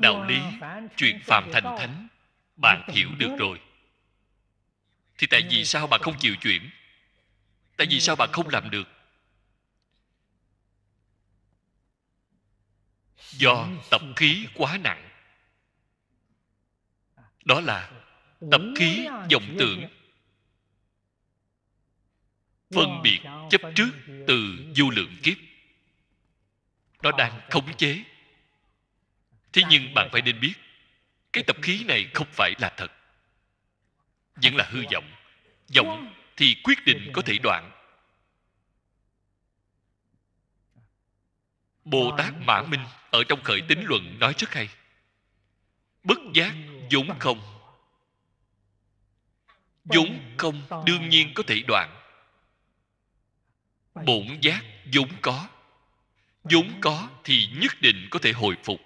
đạo lý chuyện phàm thành thánh bạn hiểu được rồi thì tại vì sao bạn không chịu chuyển tại vì sao bạn không làm được do tập khí quá nặng đó là tập khí vọng tưởng phân biệt chấp trước từ vô lượng kiếp nó đang khống chế thế nhưng bạn phải nên biết cái tập khí này không phải là thật vẫn là hư vọng vọng thì quyết định có thể đoạn bồ tát mã minh ở trong khởi tính luận nói rất hay bất giác vốn không vốn không đương nhiên có thể đoạn bổn giác vốn có vốn có thì nhất định có thể hồi phục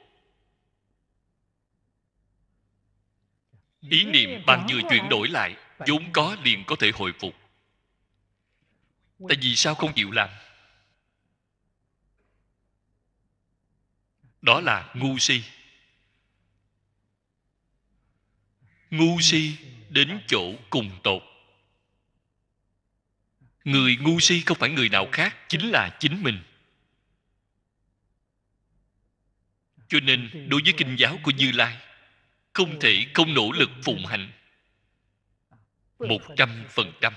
ý niệm bạn vừa chuyển đổi lại vốn có liền có thể hồi phục tại vì sao không chịu làm đó là ngu si ngu si đến chỗ cùng tột người ngu si không phải người nào khác chính là chính mình cho nên đối với kinh giáo của như lai không thể không nỗ lực phụng hành một trăm phần trăm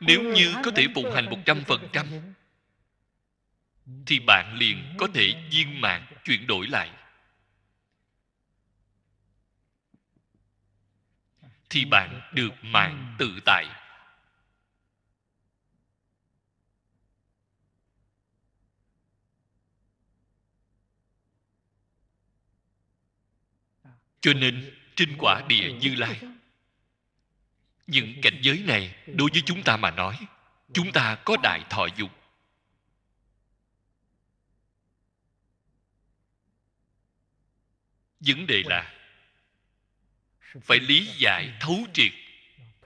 nếu như có thể phụng hành một trăm phần trăm thì bạn liền có thể viên mạng chuyển đổi lại thì bạn được mạng tự tại cho nên trên quả địa như lai những cảnh giới này đối với chúng ta mà nói chúng ta có đại thọ dục vấn đề là phải lý giải thấu triệt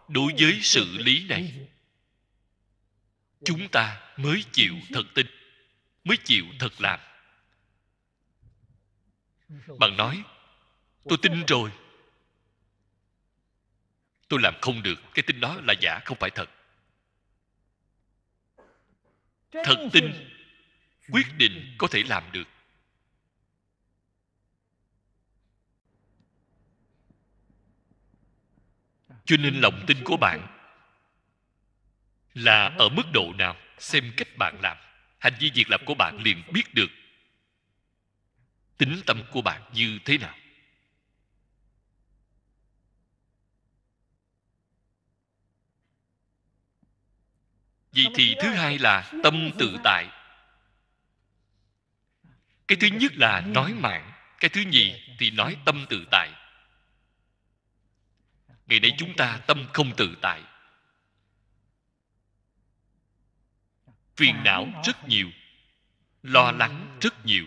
đối với sự lý này chúng ta mới chịu thật tin mới chịu thật làm bạn nói tôi tin rồi tôi làm không được cái tin đó là giả không phải thật thật tin quyết định có thể làm được cho nên lòng tin của bạn là ở mức độ nào xem cách bạn làm hành vi việc làm của bạn liền biết được tính tâm của bạn như thế nào vậy thì thứ hai là tâm tự tại cái thứ nhất là nói mạng cái thứ nhì thì nói tâm tự tại ngày nay chúng ta tâm không tự tại phiền não rất nhiều lo lắng rất nhiều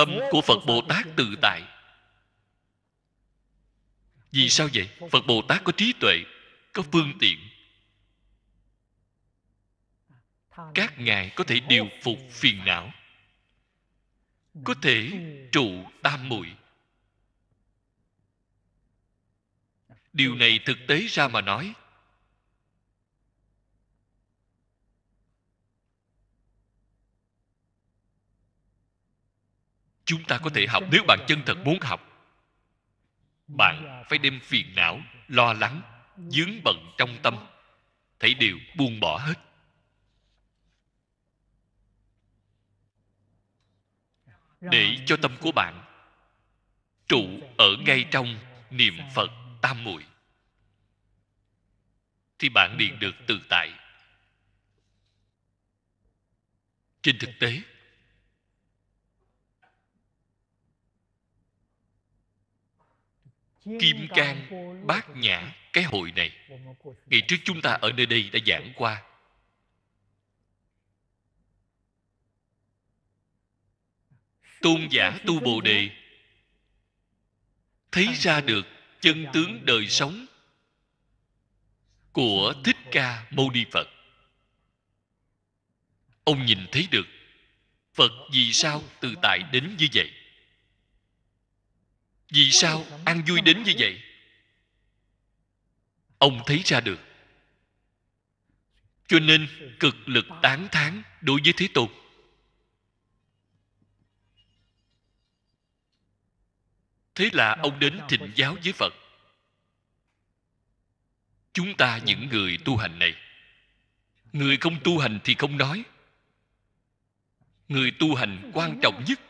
tâm của phật bồ tát tự tại vì sao vậy phật bồ tát có trí tuệ có phương tiện các ngài có thể điều phục phiền não có thể trụ tam muội điều này thực tế ra mà nói chúng ta có thể học nếu bạn chân thật muốn học bạn phải đem phiền não lo lắng dướng bận trong tâm thấy điều buông bỏ hết để cho tâm của bạn trụ ở ngay trong niệm phật tam muội thì bạn liền được tự tại trên thực tế kim can bát nhã cái hội này ngày trước chúng ta ở nơi đây đã giảng qua tôn giả tu bồ đề thấy ra được chân tướng đời sống của thích ca mâu ni phật ông nhìn thấy được phật vì sao từ tại đến như vậy vì sao ăn vui đến như vậy ông thấy ra được cho nên cực lực tán thán đối với thế tôn thế là ông đến thịnh giáo với phật chúng ta những người tu hành này người không tu hành thì không nói người tu hành quan trọng nhất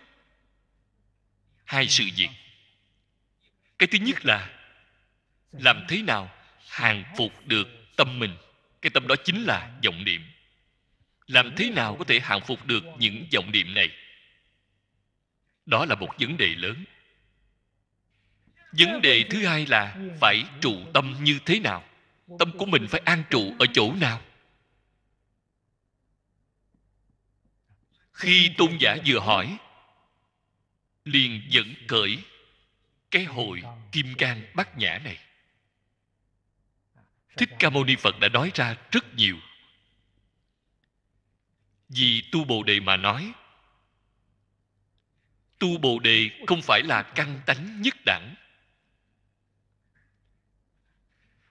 hai sự việc cái thứ nhất là làm thế nào hàng phục được tâm mình cái tâm đó chính là vọng niệm làm thế nào có thể hàng phục được những vọng niệm này đó là một vấn đề lớn vấn đề thứ hai là phải trụ tâm như thế nào tâm của mình phải an trụ ở chỗ nào khi tôn giả vừa hỏi liền dẫn cởi cái hội kim cang bát nhã này thích ca mâu ni phật đã nói ra rất nhiều vì tu bồ đề mà nói tu bồ đề không phải là căn tánh nhất đẳng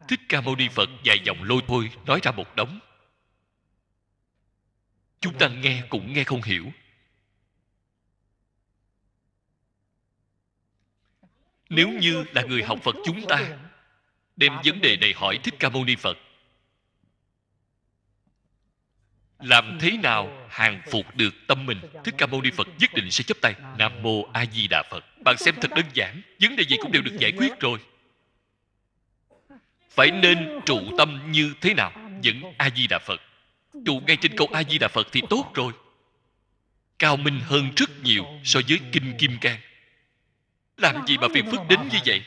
thích ca mâu ni phật dài dòng lôi thôi nói ra một đống chúng ta nghe cũng nghe không hiểu nếu như là người học phật chúng ta đem vấn đề này hỏi thích ca mâu ni phật làm thế nào hàng phục được tâm mình thích ca mâu ni phật nhất định sẽ chấp tay nam mô a di đà phật bạn xem thật đơn giản vấn đề gì cũng đều được giải quyết rồi phải nên trụ tâm như thế nào vẫn a di đà phật trụ ngay trên câu a di đà phật thì tốt rồi cao minh hơn rất nhiều so với kinh kim cang làm gì mà phiền phức đến như vậy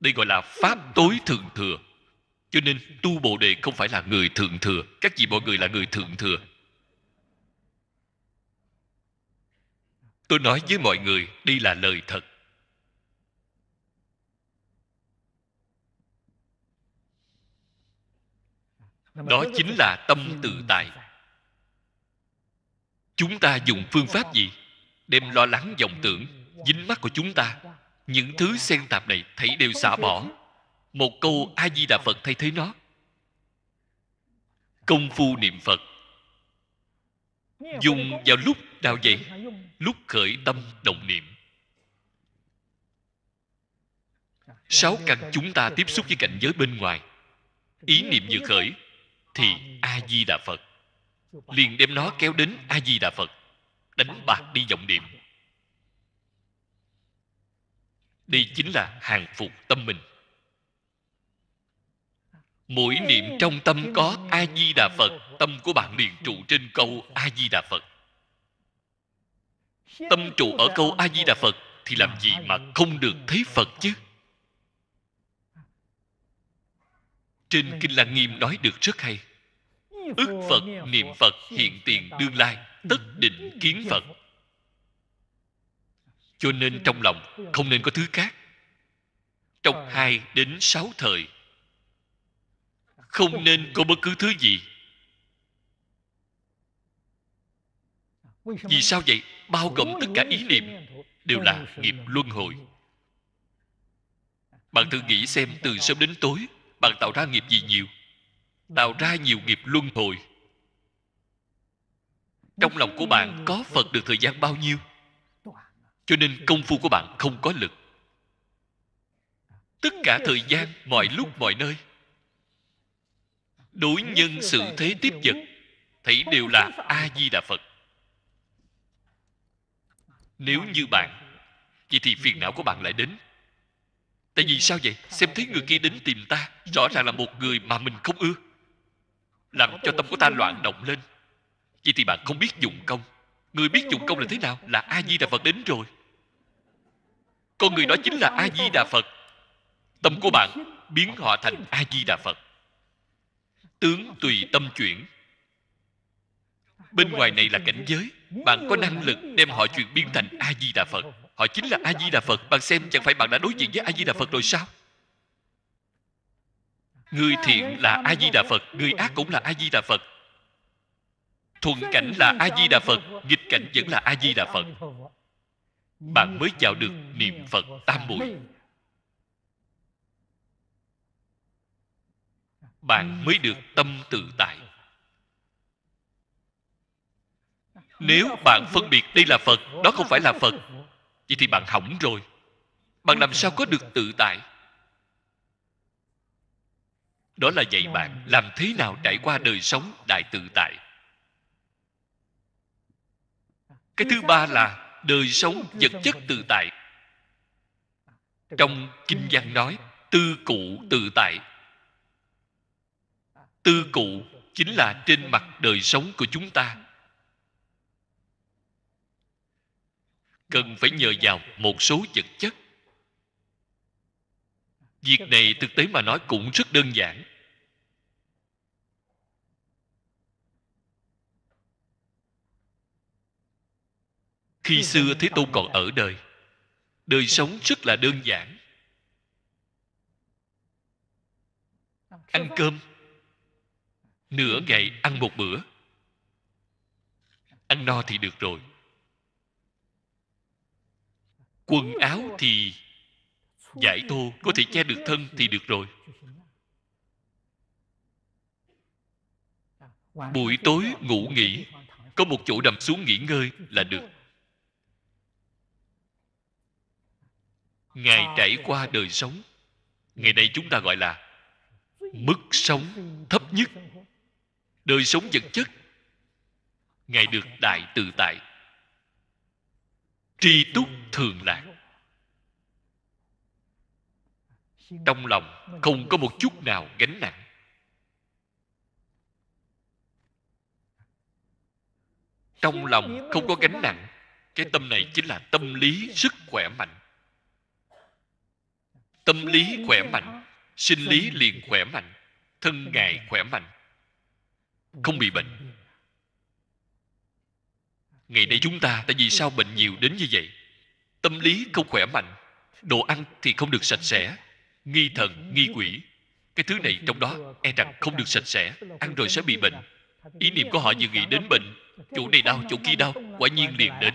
đây gọi là pháp tối thượng thừa cho nên tu bồ đề không phải là người thượng thừa các vị mọi người là người thượng thừa tôi nói với mọi người đây là lời thật đó chính là tâm tự tại chúng ta dùng phương pháp gì đem lo lắng dòng tưởng dính mắt của chúng ta những thứ xen tạp này thấy đều xả bỏ một câu a di đà phật thay thế nó công phu niệm phật dùng vào lúc nào vậy lúc khởi tâm động niệm sáu căn chúng ta tiếp xúc với cảnh giới bên ngoài ý niệm vừa khởi thì a di đà phật liền đem nó kéo đến a di đà phật đánh bạc đi vọng niệm đây chính là hàng phục tâm mình mỗi niệm trong tâm có a di đà phật tâm của bạn liền trụ trên câu a di đà phật tâm trụ ở câu a di đà phật thì làm gì mà không được thấy phật chứ trên kinh lăng nghiêm nói được rất hay ức phật niệm phật hiện tiền đương lai tất định kiến phật cho nên trong lòng không nên có thứ khác trong hai đến sáu thời không nên có bất cứ thứ gì vì sao vậy bao gồm tất cả ý niệm đều là nghiệp luân hồi bạn thử nghĩ xem từ sớm đến tối bạn tạo ra nghiệp gì nhiều tạo ra nhiều nghiệp luân hồi trong lòng của bạn có phật được thời gian bao nhiêu cho nên công phu của bạn không có lực tất cả thời gian mọi lúc mọi nơi đối nhân sự thế tiếp vật thấy đều là a di đà phật nếu như bạn vậy thì phiền não của bạn lại đến tại vì sao vậy xem thấy người kia đến tìm ta rõ ràng là một người mà mình không ưa làm cho tâm của ta loạn động lên vậy thì bạn không biết dụng công người biết dụng công là thế nào là a di đà phật đến rồi con người đó chính là a di đà phật tâm của bạn biến họ thành a di đà phật tướng tùy tâm chuyển bên ngoài này là cảnh giới bạn có năng lực đem họ chuyển biến thành a di đà phật họ chính là a di đà phật bạn xem chẳng phải bạn đã đối diện với a di đà phật rồi sao người thiện là a di đà phật người ác cũng là a di đà phật thuận cảnh là a di đà phật nghịch cảnh vẫn là a di đà phật bạn mới chào được niệm phật tam muội bạn mới được tâm tự tại nếu bạn phân biệt đây là phật đó không phải là phật vậy thì bạn hỏng rồi bạn làm sao có được tự tại đó là dạy bạn làm thế nào trải qua đời sống đại tự tại cái thứ ba là đời sống vật chất tự tại trong kinh văn nói tư cụ tự tại tư cụ chính là trên mặt đời sống của chúng ta cần phải nhờ vào một số vật chất việc này thực tế mà nói cũng rất đơn giản khi xưa thế tôn còn ở đời đời sống rất là đơn giản ăn cơm nửa ngày ăn một bữa ăn no thì được rồi quần áo thì giải tô có thể che được thân thì được rồi buổi tối ngủ nghỉ có một chỗ nằm xuống nghỉ ngơi là được ngài trải qua đời sống ngày nay chúng ta gọi là mức sống thấp nhất đời sống vật chất ngài được đại tự tại tri túc thường lạc trong lòng không có một chút nào gánh nặng trong lòng không có gánh nặng cái tâm này chính là tâm lý sức khỏe mạnh tâm lý khỏe mạnh sinh lý liền khỏe mạnh thân ngài khỏe mạnh không bị bệnh ngày nay chúng ta tại vì sao bệnh nhiều đến như vậy tâm lý không khỏe mạnh đồ ăn thì không được sạch sẽ nghi thần nghi quỷ cái thứ này trong đó e rằng không được sạch sẽ ăn rồi sẽ bị bệnh ý niệm của họ vừa nghĩ đến bệnh chỗ này đau chỗ kia đau quả nhiên liền đến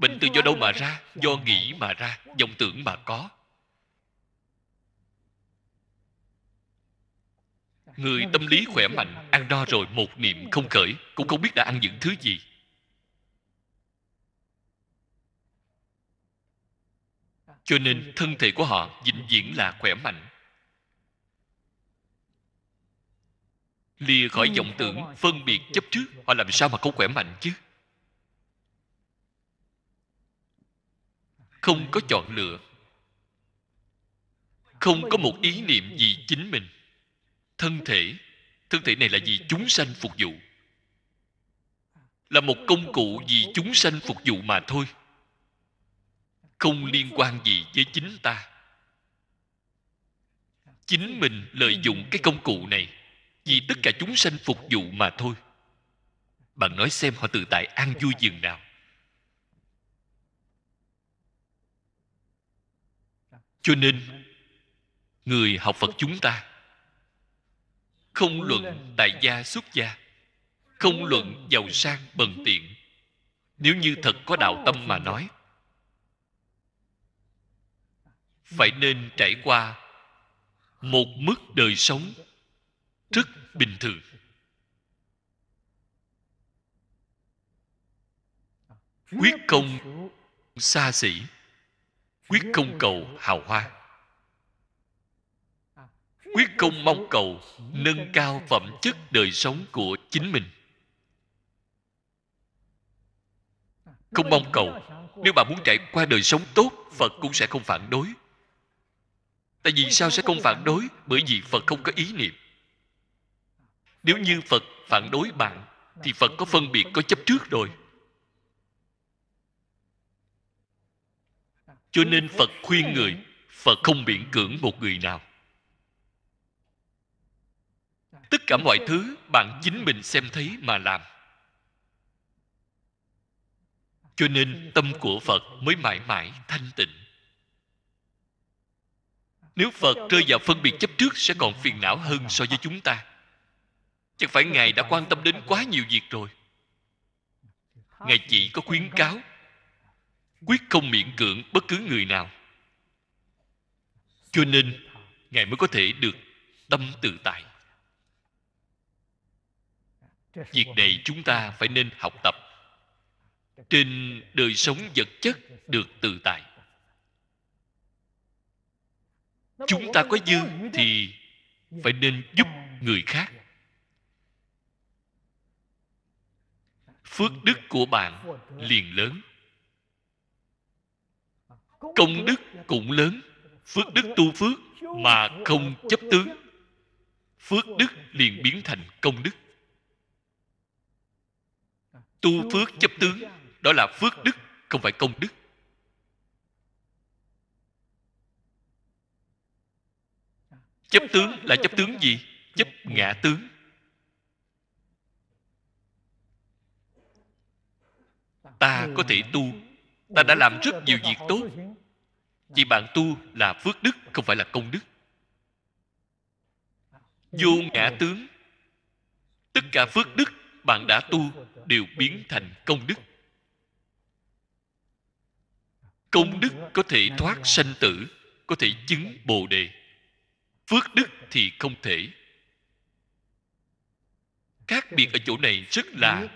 bệnh từ do đâu mà ra do nghĩ mà ra vọng tưởng mà có người tâm lý khỏe mạnh ăn no rồi một niệm không khởi cũng không biết đã ăn những thứ gì cho nên thân thể của họ vĩnh viễn là khỏe mạnh lìa khỏi vọng tưởng phân biệt chấp trước họ làm sao mà không khỏe mạnh chứ không có chọn lựa không có một ý niệm gì chính mình thân thể thân thể này là vì chúng sanh phục vụ là một công cụ vì chúng sanh phục vụ mà thôi không liên quan gì với chính ta chính mình lợi dụng cái công cụ này vì tất cả chúng sanh phục vụ mà thôi bạn nói xem họ tự tại an vui dường nào cho nên người học phật chúng ta không luận tại gia xuất gia không luận giàu sang bần tiện nếu như thật có đạo tâm mà nói phải nên trải qua một mức đời sống rất bình thường quyết công xa xỉ quyết không cầu hào hoa quyết không mong cầu nâng cao phẩm chất đời sống của chính mình không mong cầu nếu bạn muốn trải qua đời sống tốt phật cũng sẽ không phản đối tại vì sao sẽ không phản đối bởi vì phật không có ý niệm nếu như phật phản đối bạn thì phật có phân biệt có chấp trước rồi cho nên phật khuyên người phật không miễn cưỡng một người nào tất cả mọi thứ bạn chính mình xem thấy mà làm cho nên tâm của phật mới mãi mãi thanh tịnh nếu phật rơi vào phân biệt chấp trước sẽ còn phiền não hơn so với chúng ta chẳng phải ngài đã quan tâm đến quá nhiều việc rồi ngài chỉ có khuyến cáo quyết không miễn cưỡng bất cứ người nào cho nên ngài mới có thể được tâm tự tại việc này chúng ta phải nên học tập trên đời sống vật chất được tự tại chúng ta có dư thì phải nên giúp người khác phước đức của bạn liền lớn công đức cũng lớn phước đức tu phước mà không chấp tướng phước đức liền biến thành công đức tu phước chấp tướng đó là phước đức không phải công đức chấp tướng là chấp tướng gì chấp ngã tướng ta có thể tu ta đã làm rất nhiều việc tốt vì bạn tu là phước đức không phải là công đức vô ngã tướng tất cả phước đức bạn đã tu đều biến thành công đức công đức có thể thoát sanh tử có thể chứng bồ đề phước đức thì không thể khác biệt ở chỗ này rất là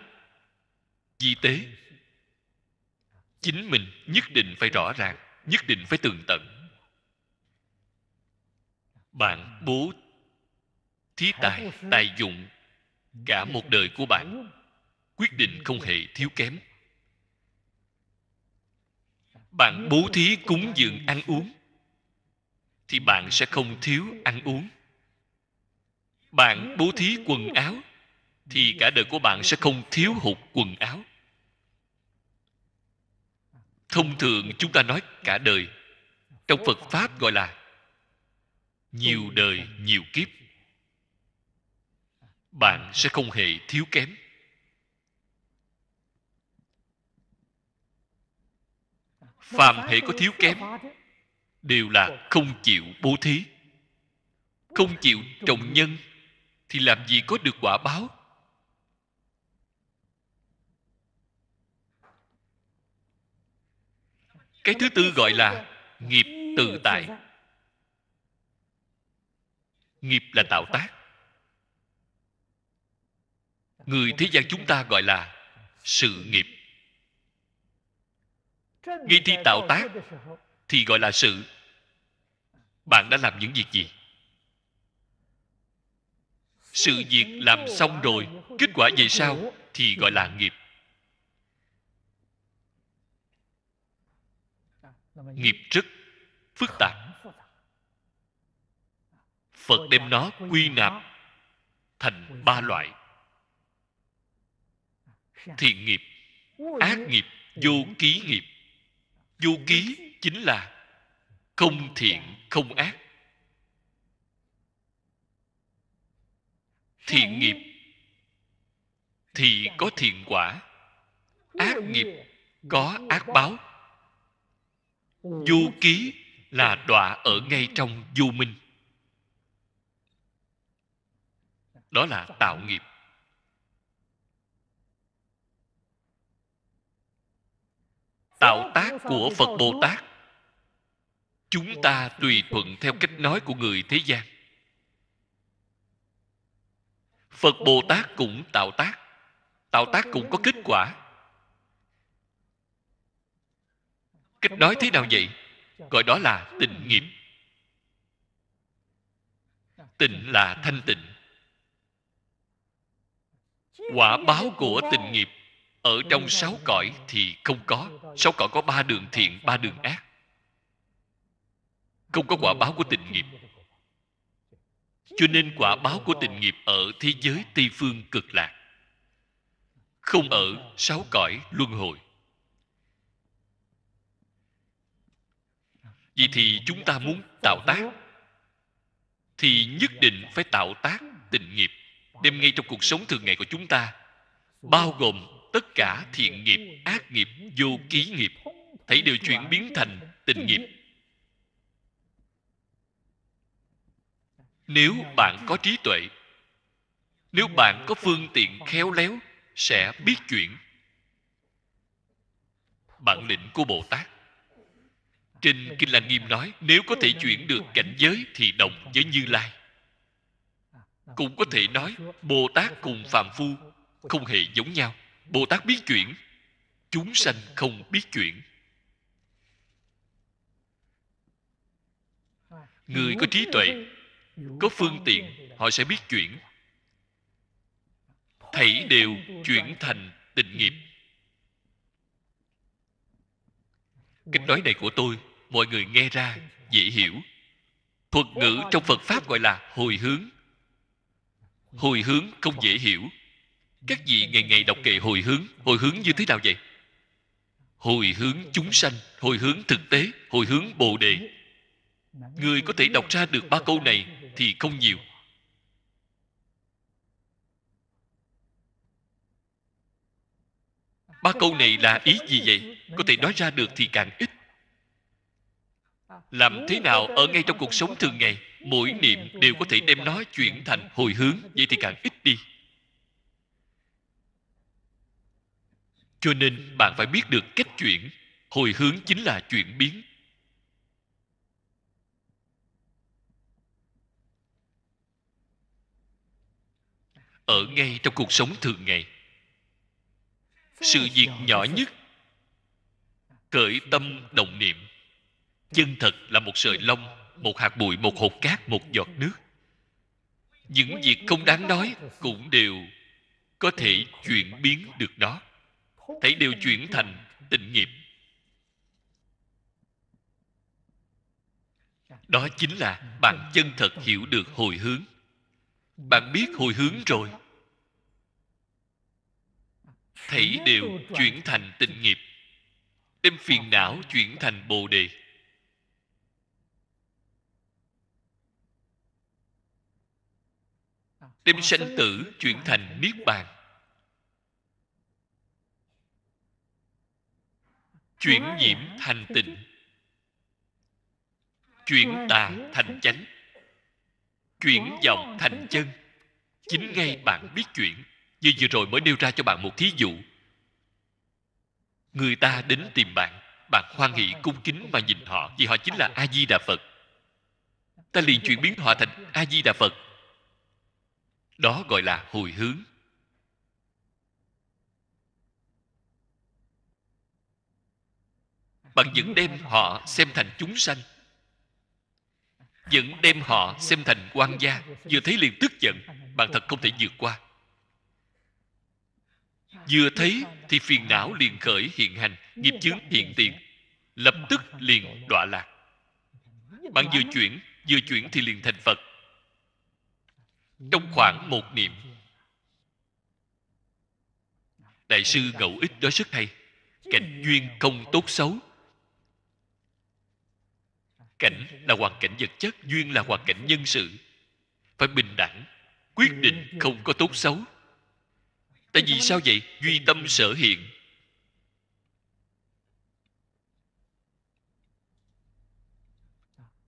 di tế chính mình nhất định phải rõ ràng nhất định phải tường tận bạn bố thí tài tài dụng cả một đời của bạn quyết định không hề thiếu kém bạn bố thí cúng dường ăn uống thì bạn sẽ không thiếu ăn uống bạn bố thí quần áo thì cả đời của bạn sẽ không thiếu hụt quần áo thông thường chúng ta nói cả đời trong phật pháp gọi là nhiều đời nhiều kiếp bạn sẽ không hề thiếu kém phàm hệ có thiếu kém đều là không chịu bố thí không chịu trồng nhân thì làm gì có được quả báo cái thứ tư gọi là nghiệp tự tại nghiệp là tạo tác người thế gian chúng ta gọi là sự nghiệp Ngay thi tạo tác thì gọi là sự bạn đã làm những việc gì sự việc làm xong rồi kết quả về sau thì gọi là nghiệp nghiệp rất phức tạp phật đem nó quy nạp thành ba loại Dạ. thiện nghiệp ác nghiệp vô dạ. ký nghiệp vô dạ. ký chính là không thiện không ác thiện nghiệp thì có thiện quả ác nghiệp có ác báo du ký là đọa ở ngay trong du minh đó là tạo nghiệp tạo tác của phật bồ tát chúng ta tùy thuận theo cách nói của người thế gian phật bồ tát cũng tạo tác tạo tác cũng có kết quả cách nói thế nào vậy gọi đó là tình nghiệp tình là thanh tịnh quả báo của tình nghiệp ở trong sáu cõi thì không có sáu cõi có ba đường thiện ba đường ác không có quả báo của tình nghiệp cho nên quả báo của tình nghiệp ở thế giới tây phương cực lạc không ở sáu cõi luân hồi vì thì chúng ta muốn tạo tác thì nhất định phải tạo tác tình nghiệp đem ngay trong cuộc sống thường ngày của chúng ta bao gồm tất cả thiện nghiệp ác nghiệp vô ký nghiệp thấy đều chuyển biến thành tình nghiệp nếu bạn có trí tuệ nếu bạn có phương tiện khéo léo sẽ biết chuyển bản lĩnh của bồ tát trên kinh lăng nghiêm nói nếu có thể chuyển được cảnh giới thì đồng với như lai cũng có thể nói bồ tát cùng phàm phu không hề giống nhau bồ tát biết chuyển chúng sanh không biết chuyển người có trí tuệ có phương tiện họ sẽ biết chuyển thảy đều chuyển thành tịnh nghiệp kinh nói này của tôi mọi người nghe ra dễ hiểu thuật ngữ trong phật pháp gọi là hồi hướng hồi hướng không dễ hiểu các vị ngày ngày đọc kệ hồi hướng hồi hướng như thế nào vậy hồi hướng chúng sanh hồi hướng thực tế hồi hướng bồ đề người có thể đọc ra được ba câu này thì không nhiều ba câu này là ý gì vậy có thể nói ra được thì càng ít làm thế nào ở ngay trong cuộc sống thường ngày mỗi niệm đều có thể đem nó chuyển thành hồi hướng vậy thì càng ít đi cho nên bạn phải biết được cách chuyển hồi hướng chính là chuyển biến ở ngay trong cuộc sống thường ngày sự việc nhỏ nhất cởi tâm động niệm chân thật là một sợi lông một hạt bụi một hột cát một giọt nước những việc không đáng nói cũng đều có thể chuyển biến được đó thấy đều chuyển thành tịnh nghiệp đó chính là bạn chân thật hiểu được hồi hướng bạn biết hồi hướng rồi thấy đều chuyển thành tịnh nghiệp đem phiền não chuyển thành bồ đề đem sanh tử chuyển thành niết bàn chuyển nhiễm thành tịnh chuyển tà thành chánh chuyển vọng thành chân chính ngay bạn biết chuyển như vừa rồi mới nêu ra cho bạn một thí dụ người ta đến tìm bạn bạn hoan hỷ cung kính mà nhìn họ vì họ chính là a di đà phật ta liền chuyển biến họ thành a di đà phật đó gọi là hồi hướng bằng những đem họ xem thành chúng sanh vẫn đem họ xem thành quan gia vừa thấy liền tức giận bạn thật không thể vượt qua vừa thấy thì phiền não liền khởi hiện hành nghiệp chướng hiện tiền lập tức liền đọa lạc bạn vừa chuyển vừa chuyển thì liền thành phật trong khoảng một niệm đại sư ngẫu ích nói rất hay cảnh duyên không tốt xấu cảnh là hoàn cảnh vật chất duyên là hoàn cảnh nhân sự phải bình đẳng quyết định không có tốt xấu tại vì sao vậy duy tâm sở hiện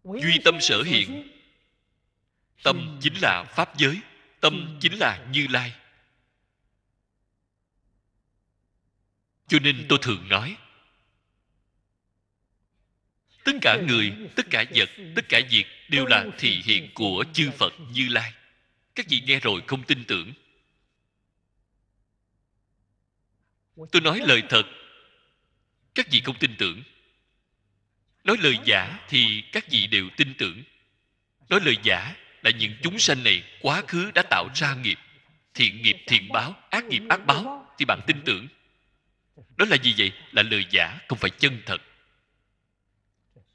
duy tâm sở hiện tâm chính là pháp giới tâm chính là như lai cho nên tôi thường nói tất cả người tất cả vật tất cả việc đều là thị hiện của chư phật như lai các vị nghe rồi không tin tưởng tôi nói lời thật các vị không tin tưởng nói lời giả thì các vị đều tin tưởng nói lời giả là những chúng sanh này quá khứ đã tạo ra nghiệp thiện nghiệp thiện báo ác nghiệp ác báo thì bạn tin tưởng đó là gì vậy là lời giả không phải chân thật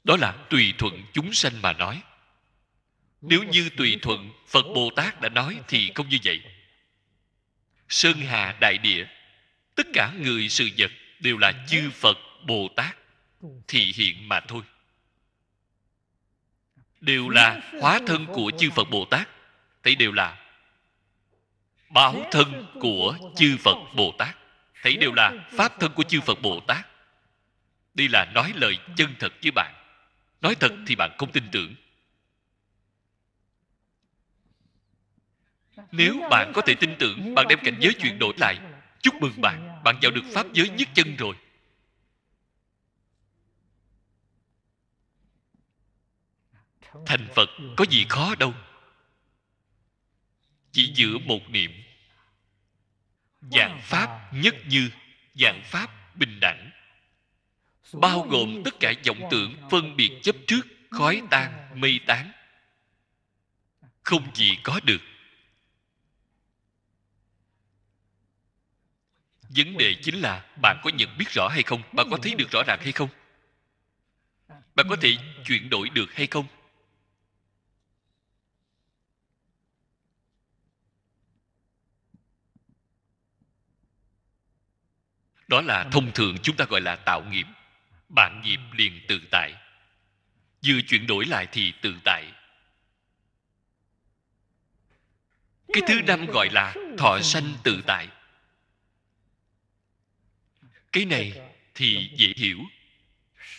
đó là tùy thuận chúng sanh mà nói nếu như tùy thuận phật bồ tát đã nói thì không như vậy sơn hà đại địa tất cả người sự vật đều là chư phật bồ tát thị hiện mà thôi đều là hóa thân của chư phật bồ tát thấy đều là báo thân của chư phật bồ tát thấy đều là pháp thân của chư phật bồ tát đây là nói lời chân thật với bạn nói thật thì bạn không tin tưởng nếu bạn có thể tin tưởng bạn đem cảnh giới chuyển đổi lại chúc mừng bạn bạn vào được pháp giới nhất chân rồi thành phật có gì khó đâu chỉ giữa một niệm dạng pháp nhất như dạng pháp bình đẳng bao gồm tất cả vọng tưởng phân biệt chấp trước khói tan mây tán không gì có được vấn đề chính là bạn có nhận biết rõ hay không bạn có thấy được rõ ràng hay không bạn có thể chuyển đổi được hay không đó là thông thường chúng ta gọi là tạo nghiệp bản nghiệp liền tự tại vừa chuyển đổi lại thì tự tại cái thứ năm gọi là thọ sanh tự tại cái này thì dễ hiểu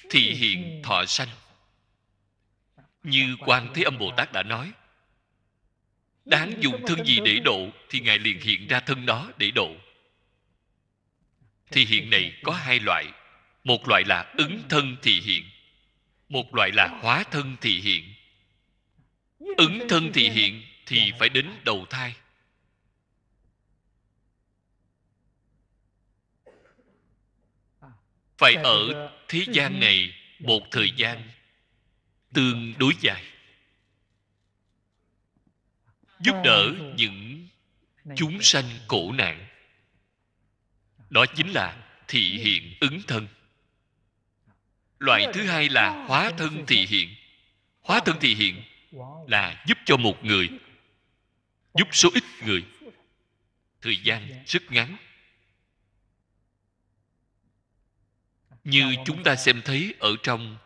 thị hiện thọ sanh như quan thế âm bồ tát đã nói đáng dùng thân gì để độ thì ngài liền hiện ra thân đó để độ thì hiện này có hai loại một loại là ứng thân thị hiện một loại là hóa thân thị hiện ứng thân thị hiện thì phải đến đầu thai phải ở thế gian này một thời gian tương đối dài giúp đỡ những chúng sanh khổ nạn đó chính là thị hiện ứng thân loại thứ hai là hóa thân thị hiện hóa thân thị hiện là giúp cho một người giúp số ít người thời gian rất ngắn như chúng ta xem thấy ở trong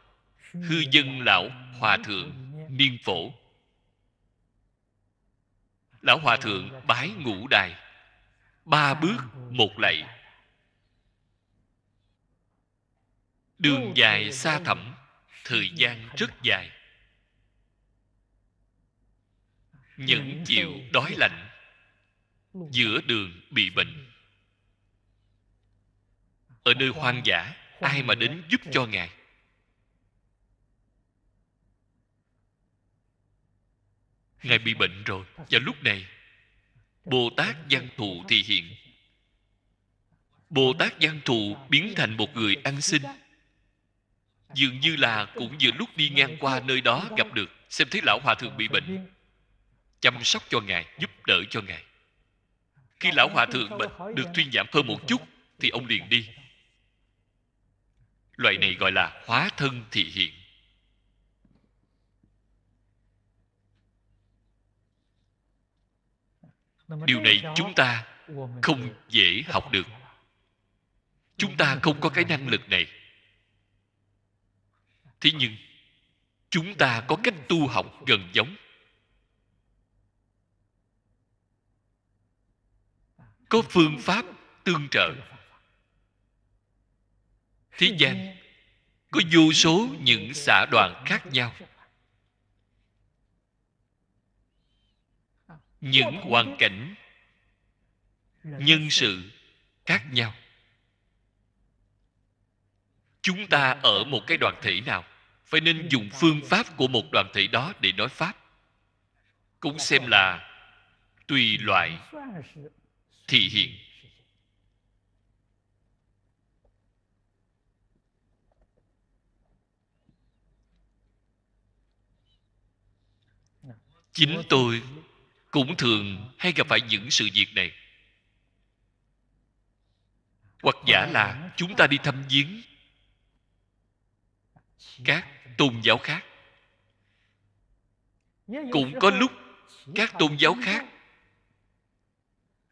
hư dân lão hòa thượng niên phổ lão hòa thượng bái ngũ đài ba bước một lạy đường dài xa thẳm thời gian rất dài những chiều đói lạnh giữa đường bị bệnh ở nơi hoang dã ai mà đến giúp cho ngài ngài bị bệnh rồi và lúc này bồ tát văn thù thì hiện bồ tát văn thù biến thành một người ăn xin dường như là cũng vừa lúc đi ngang qua nơi đó gặp được xem thấy lão hòa thượng bị bệnh chăm sóc cho ngài giúp đỡ cho ngài khi lão hòa thượng bệnh được thuyên giảm hơn một chút thì ông liền đi loại này gọi là hóa thân thị hiện điều này chúng ta không dễ học được chúng ta không có cái năng lực này thế nhưng chúng ta có cách tu học gần giống có phương pháp tương trợ thế gian có vô số những xã đoàn khác nhau những hoàn cảnh nhân sự khác nhau chúng ta ở một cái đoàn thể nào phải nên dùng phương pháp của một đoàn thể đó để nói pháp cũng xem là tùy loại thị hiện chính tôi cũng thường hay gặp phải những sự việc này hoặc giả là chúng ta đi thăm viếng các tôn giáo khác cũng có lúc các tôn giáo khác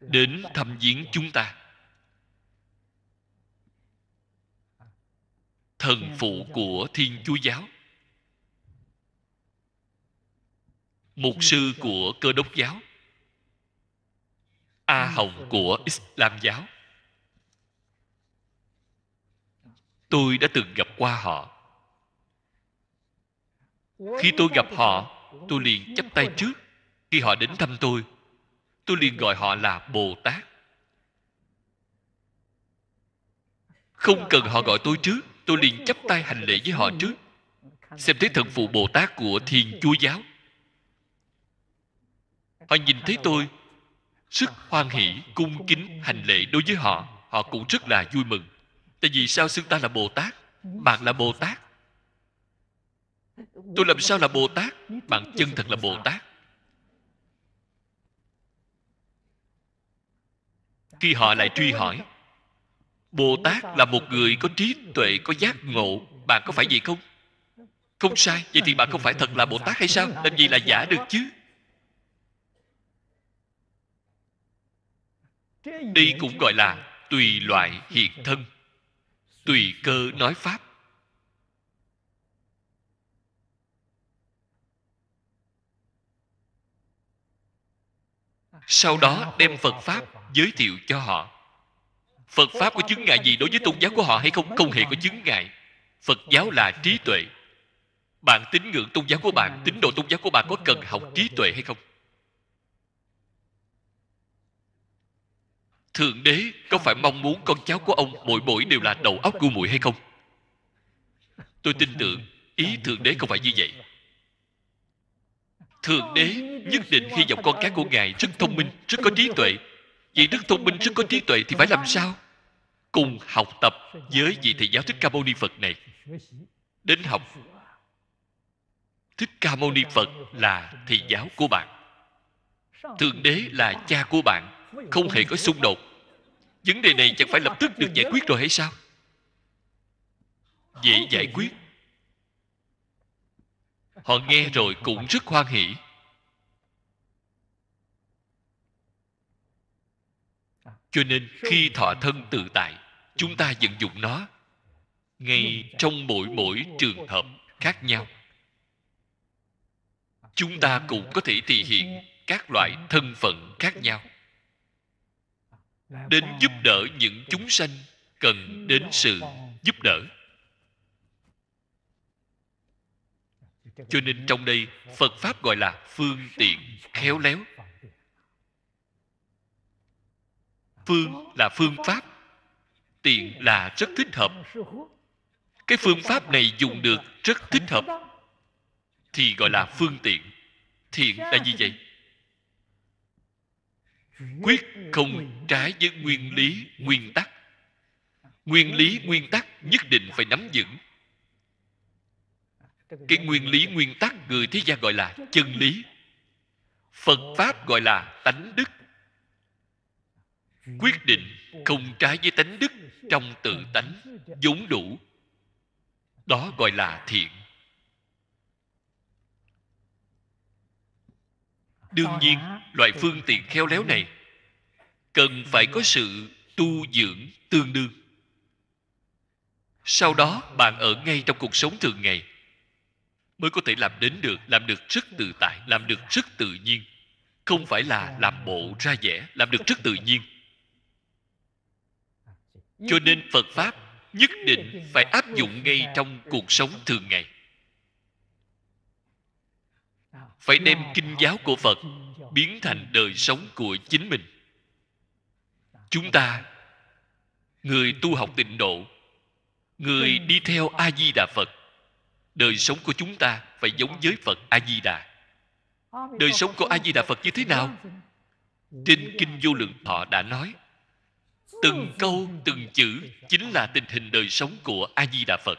đến thăm viếng chúng ta thần phụ của thiên chúa giáo mục sư của cơ đốc giáo a hồng của islam giáo tôi đã từng gặp qua họ khi tôi gặp họ tôi liền chắp tay trước khi họ đến thăm tôi tôi liền gọi họ là bồ tát không cần họ gọi tôi trước tôi liền chắp tay hành lễ với họ trước xem thấy thần phụ bồ tát của thiền chúa giáo họ nhìn thấy tôi sức hoan hỷ cung kính hành lễ đối với họ họ cũng rất là vui mừng tại vì sao xưng ta là bồ tát bạn là bồ tát tôi làm sao là bồ tát bạn chân thật là bồ tát khi họ lại truy hỏi bồ tát là một người có trí tuệ có giác ngộ bạn có phải gì không không sai vậy thì bạn không phải thật là bồ tát hay sao làm gì là giả được chứ đây cũng gọi là tùy loại hiện thân tùy cơ nói pháp sau đó đem phật pháp giới thiệu cho họ phật pháp có chứng ngại gì đối với tôn giáo của họ hay không không hề có chứng ngại phật giáo là trí tuệ bạn tín ngưỡng tôn giáo của bạn tín đồ tôn giáo của bạn có cần học trí tuệ hay không thượng đế có phải mong muốn con cháu của ông mỗi mỗi đều là đầu óc của muội hay không tôi tin tưởng ý thượng đế không phải như vậy thượng đế nhất định hy vọng con cái của ngài rất thông minh rất có trí tuệ vì rất thông minh rất có trí tuệ thì phải làm sao cùng học tập với vị thầy giáo thích ca mâu ni phật này đến học thích ca mâu ni phật là thầy giáo của bạn thượng đế là cha của bạn không hề có xung đột vấn đề này chẳng phải lập tức được giải quyết rồi hay sao dễ giải quyết họ nghe rồi cũng rất hoan hỷ cho nên khi thọ thân tự tại chúng ta vận dụng nó ngay trong mỗi mỗi trường hợp khác nhau chúng ta cũng có thể thể hiện các loại thân phận khác nhau đến giúp đỡ những chúng sanh cần đến sự giúp đỡ cho nên trong đây phật pháp gọi là phương tiện khéo léo phương là phương pháp tiện là rất thích hợp cái phương pháp này dùng được rất thích hợp thì gọi là phương tiện thiện là gì vậy quyết không trái với nguyên lý nguyên tắc nguyên lý nguyên tắc nhất định phải nắm vững cái nguyên lý nguyên tắc người thế gian gọi là chân lý phật ờ. pháp gọi là tánh đức quyết định không trái với tánh đức trong tự tánh vốn đủ đó gọi là thiện đương nhiên loại phương tiện khéo léo này cần phải có sự tu dưỡng tương đương sau đó bạn ở ngay trong cuộc sống thường ngày mới có thể làm đến được làm được rất tự tại làm được rất tự nhiên không phải là làm bộ ra vẻ làm được rất tự nhiên cho nên phật pháp nhất định phải áp dụng ngay trong cuộc sống thường ngày phải đem kinh giáo của phật biến thành đời sống của chính mình chúng ta người tu học tịnh độ người đi theo a di đà phật đời sống của chúng ta phải giống với phật a di đà đời sống của a di đà phật như thế nào trên kinh vô lượng thọ đã nói từng câu từng chữ chính là tình hình đời sống của a di đà phật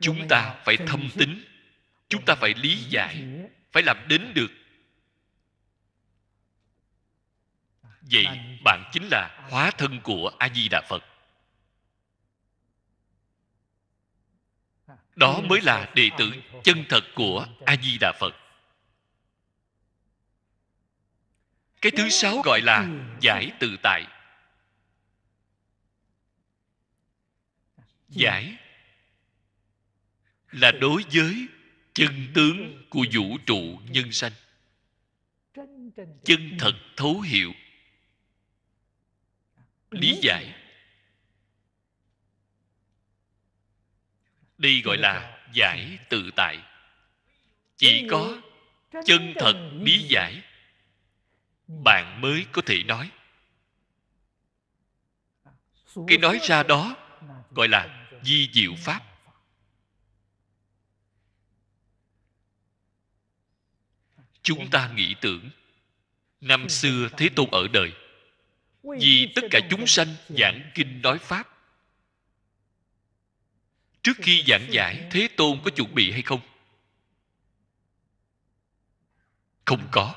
chúng ta phải thâm tính chúng ta phải lý giải phải làm đến được vậy bạn chính là hóa thân của a di đà phật đó mới là đệ tử chân thật của a di đà phật cái thứ sáu gọi là giải tự tại giải là đối với chân tướng của vũ trụ nhân sanh chân thật thấu hiểu lý giải đi gọi dạ là giải tự tại chỉ có chân thật lý giải bạn mới có thể nói cái nói ra đó gọi là di diệu pháp chúng ta vâng. nghĩ tưởng năm xưa thế tôn ở đời vì tất cả chúng sanh giảng kinh nói pháp trước khi giảng giải thế tôn có chuẩn bị hay không không có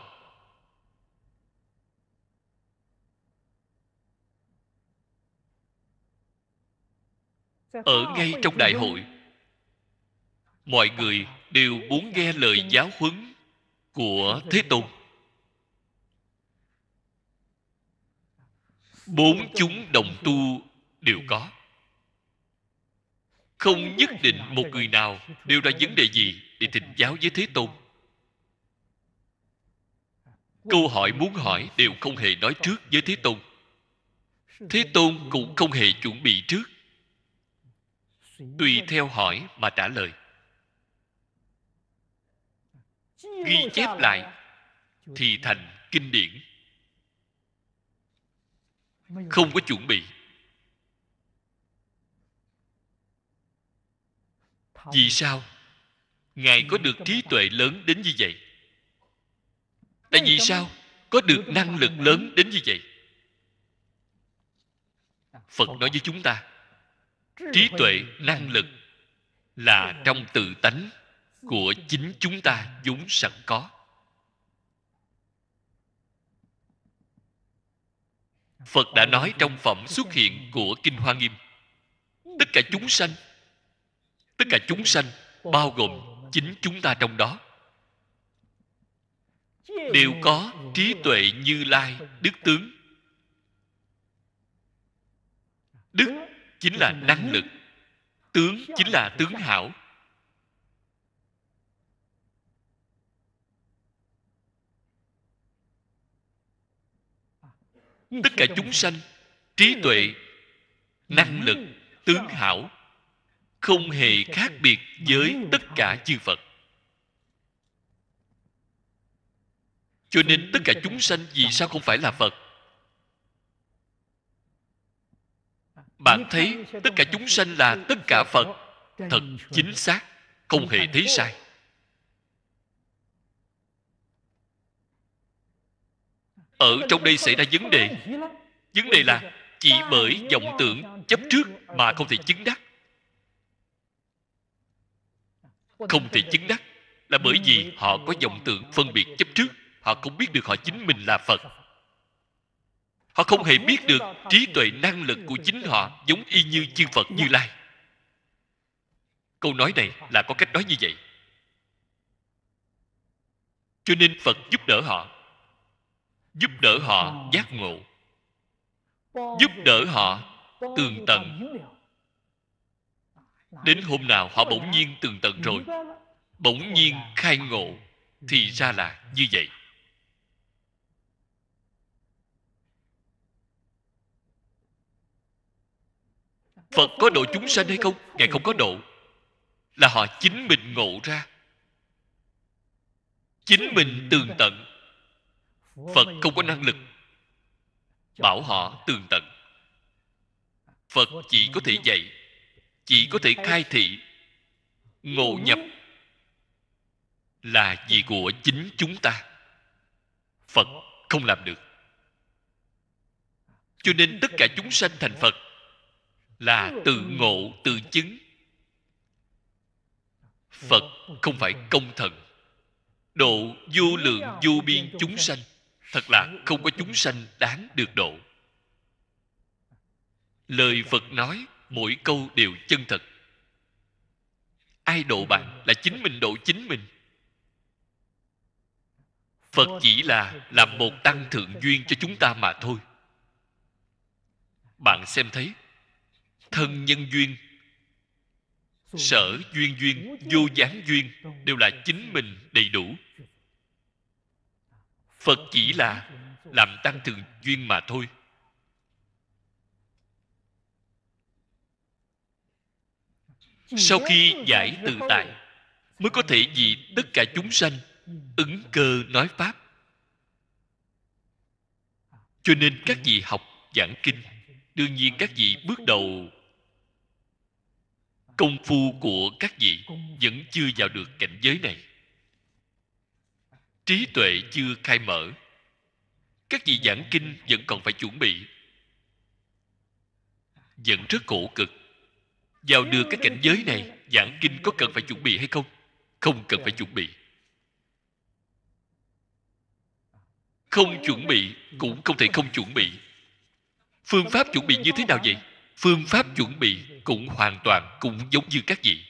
ở ngay trong đại hội mọi người đều muốn nghe lời giáo huấn của thế tôn bốn chúng đồng tu đều có không nhất định một người nào đều ra vấn đề gì để thỉnh giáo với thế tôn câu hỏi muốn hỏi đều không hề nói trước với thế tôn thế tôn cũng không hề chuẩn bị trước tùy theo hỏi mà trả lời ghi chép lại thì thành kinh điển không có chuẩn bị vì sao ngài có được trí tuệ lớn đến như vậy tại vì sao có được năng lực lớn đến như vậy phật nói với chúng ta trí tuệ năng lực là trong tự tánh của chính chúng ta vốn sẵn có phật đã nói trong phẩm xuất hiện của kinh hoa nghiêm tất cả chúng sanh tất cả chúng sanh bao gồm chính chúng ta trong đó đều có trí tuệ như lai đức tướng đức chính là năng lực tướng chính là tướng hảo tất cả chúng sanh trí tuệ năng lực tướng hảo không hề khác biệt với tất cả chư phật cho nên tất cả chúng sanh vì sao không phải là phật bạn thấy tất cả chúng sanh là tất cả phật thật chính xác không hề thấy sai ở trong đây xảy ra vấn đề vấn đề là chỉ bởi vọng tưởng chấp trước mà không thể chứng đắc không thể chứng đắc là bởi vì họ có vọng tưởng phân biệt chấp trước họ không biết được họ chính mình là phật họ không hề biết được trí tuệ năng lực của chính họ giống y như chư phật như lai câu nói này là có cách nói như vậy cho nên phật giúp đỡ họ giúp đỡ họ giác ngộ giúp đỡ họ tường tận đến hôm nào họ bỗng nhiên tường tận rồi bỗng nhiên khai ngộ thì ra là như vậy phật có độ chúng sanh hay không ngài không có độ là họ chính mình ngộ ra chính mình tường tận phật không có năng lực bảo họ tường tận phật chỉ có thể dạy chỉ có thể khai thị ngộ nhập là gì của chính chúng ta phật không làm được cho nên tất cả chúng sanh thành phật là tự ngộ tự chứng phật không phải công thần độ vô lượng vô biên chúng sanh thật là không có chúng sanh đáng được độ lời phật nói mỗi câu đều chân thật ai độ bạn là chính mình độ chính mình phật chỉ là làm một tăng thượng duyên cho chúng ta mà thôi bạn xem thấy thân nhân duyên sở duyên duyên vô dáng duyên đều là chính mình đầy đủ phật chỉ là làm tăng thượng duyên mà thôi sau khi giải tự tại mới có thể vì tất cả chúng sanh ứng cơ nói pháp cho nên các vị học giảng kinh đương nhiên các vị bước đầu công phu của các vị vẫn chưa vào được cảnh giới này trí tuệ chưa khai mở các vị giảng kinh vẫn còn phải chuẩn bị vẫn rất khổ cực vào được các cảnh giới này giảng kinh có cần phải chuẩn bị hay không không cần phải chuẩn bị không chuẩn bị cũng không thể không chuẩn bị phương pháp chuẩn bị như thế nào vậy phương pháp chuẩn bị cũng hoàn toàn cũng giống như các vị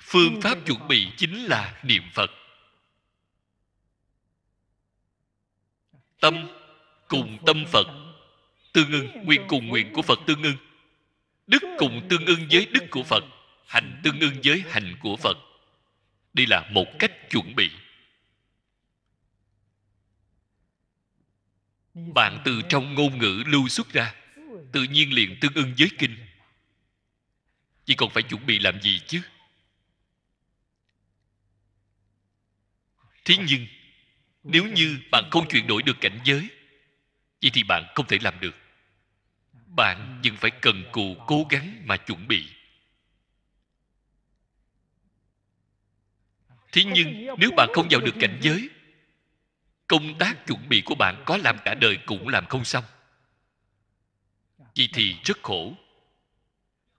phương pháp chuẩn bị chính là niệm phật tâm cùng tâm phật tương ưng nguyện cùng nguyện của phật tương ưng đức cùng tương ưng với đức của phật hành tương ưng với hành của phật đây là một cách chuẩn bị bạn từ trong ngôn ngữ lưu xuất ra tự nhiên liền tương ưng với kinh chỉ còn phải chuẩn bị làm gì chứ thế nhưng nếu như bạn không chuyển đổi được cảnh giới vậy thì bạn không thể làm được bạn vẫn phải cần cù cố gắng mà chuẩn bị thế nhưng nếu bạn không vào được cảnh giới công tác chuẩn bị của bạn có làm cả đời cũng làm không xong vậy thì rất khổ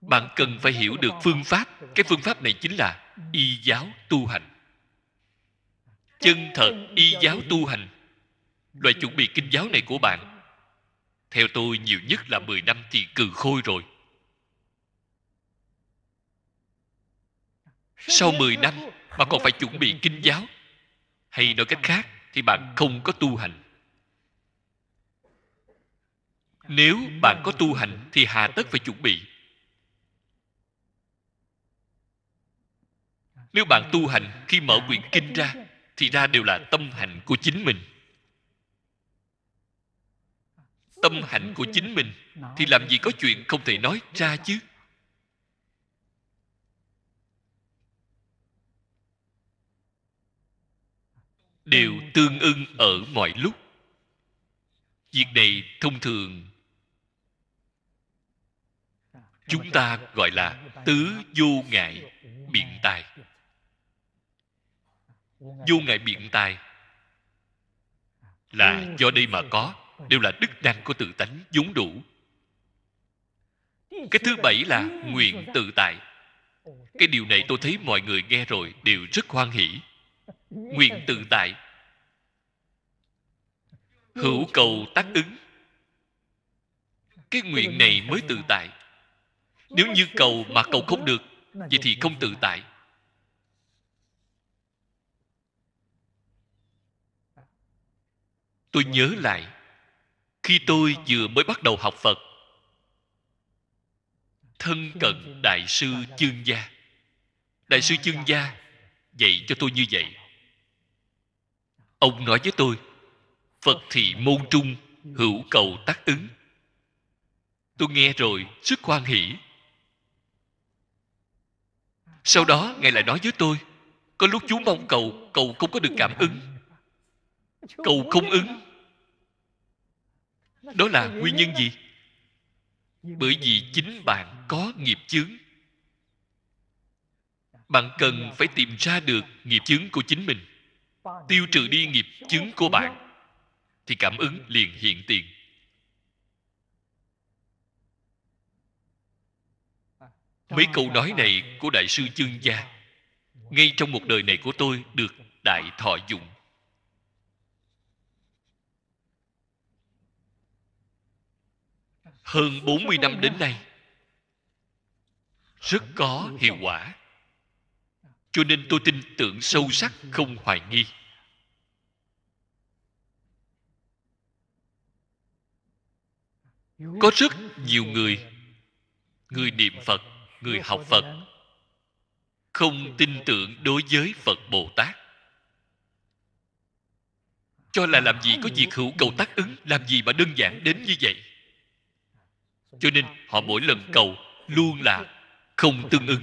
bạn cần phải hiểu được phương pháp cái phương pháp này chính là y giáo tu hành chân thật y giáo tu hành loại chuẩn bị kinh giáo này của bạn theo tôi nhiều nhất là 10 năm thì cừ khôi rồi Sau 10 năm Bạn còn phải chuẩn bị kinh giáo Hay nói cách khác Thì bạn không có tu hành Nếu bạn có tu hành Thì hà tất phải chuẩn bị Nếu bạn tu hành Khi mở quyển kinh ra Thì ra đều là tâm hành của chính mình tâm hạnh của chính mình thì làm gì có chuyện không thể nói ra chứ đều tương ưng ở mọi lúc việc này thông thường chúng ta gọi là tứ vô ngại biện tài vô ngại biện tài là do đây mà có đều là đức năng của tự tánh vốn đủ cái thứ bảy là nguyện tự tại cái điều này tôi thấy mọi người nghe rồi đều rất hoan hỷ nguyện tự tại hữu cầu tác ứng cái nguyện này mới tự tại nếu như cầu mà cầu không được vậy thì không tự tại tôi nhớ lại khi tôi vừa mới bắt đầu học phật thân cận đại sư chương gia đại sư chương gia dạy cho tôi như vậy ông nói với tôi phật thì môn trung hữu cầu tác ứng tôi nghe rồi rất hoan hỷ sau đó ngài lại nói với tôi có lúc chú mong cầu cầu không có được cảm ứng cầu không ứng đó là nguyên nhân gì bởi vì chính bạn có nghiệp chướng bạn cần phải tìm ra được nghiệp chướng của chính mình tiêu trừ đi nghiệp chướng của bạn thì cảm ứng liền hiện tiền mấy câu nói này của đại sư chương gia ngay trong một đời này của tôi được đại thọ dụng hơn 40 năm đến nay rất có hiệu quả cho nên tôi tin tưởng sâu sắc không hoài nghi có rất nhiều người người niệm phật người học phật không tin tưởng đối với phật bồ tát cho là làm gì có việc hữu cầu tác ứng làm gì mà đơn giản đến như vậy cho nên họ mỗi lần cầu luôn là không tương ứng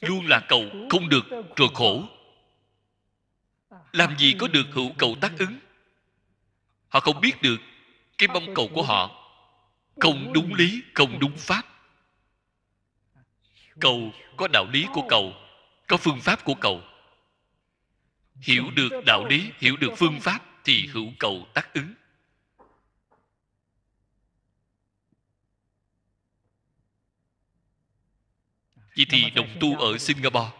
luôn là cầu không được rồi khổ làm gì có được hữu cầu tác ứng họ không biết được cái mong cầu của họ không đúng lý không đúng pháp cầu có đạo lý của cầu có phương pháp của cầu hiểu được đạo lý hiểu được phương pháp thì hữu cầu tác ứng vì thì đồng tu ở singapore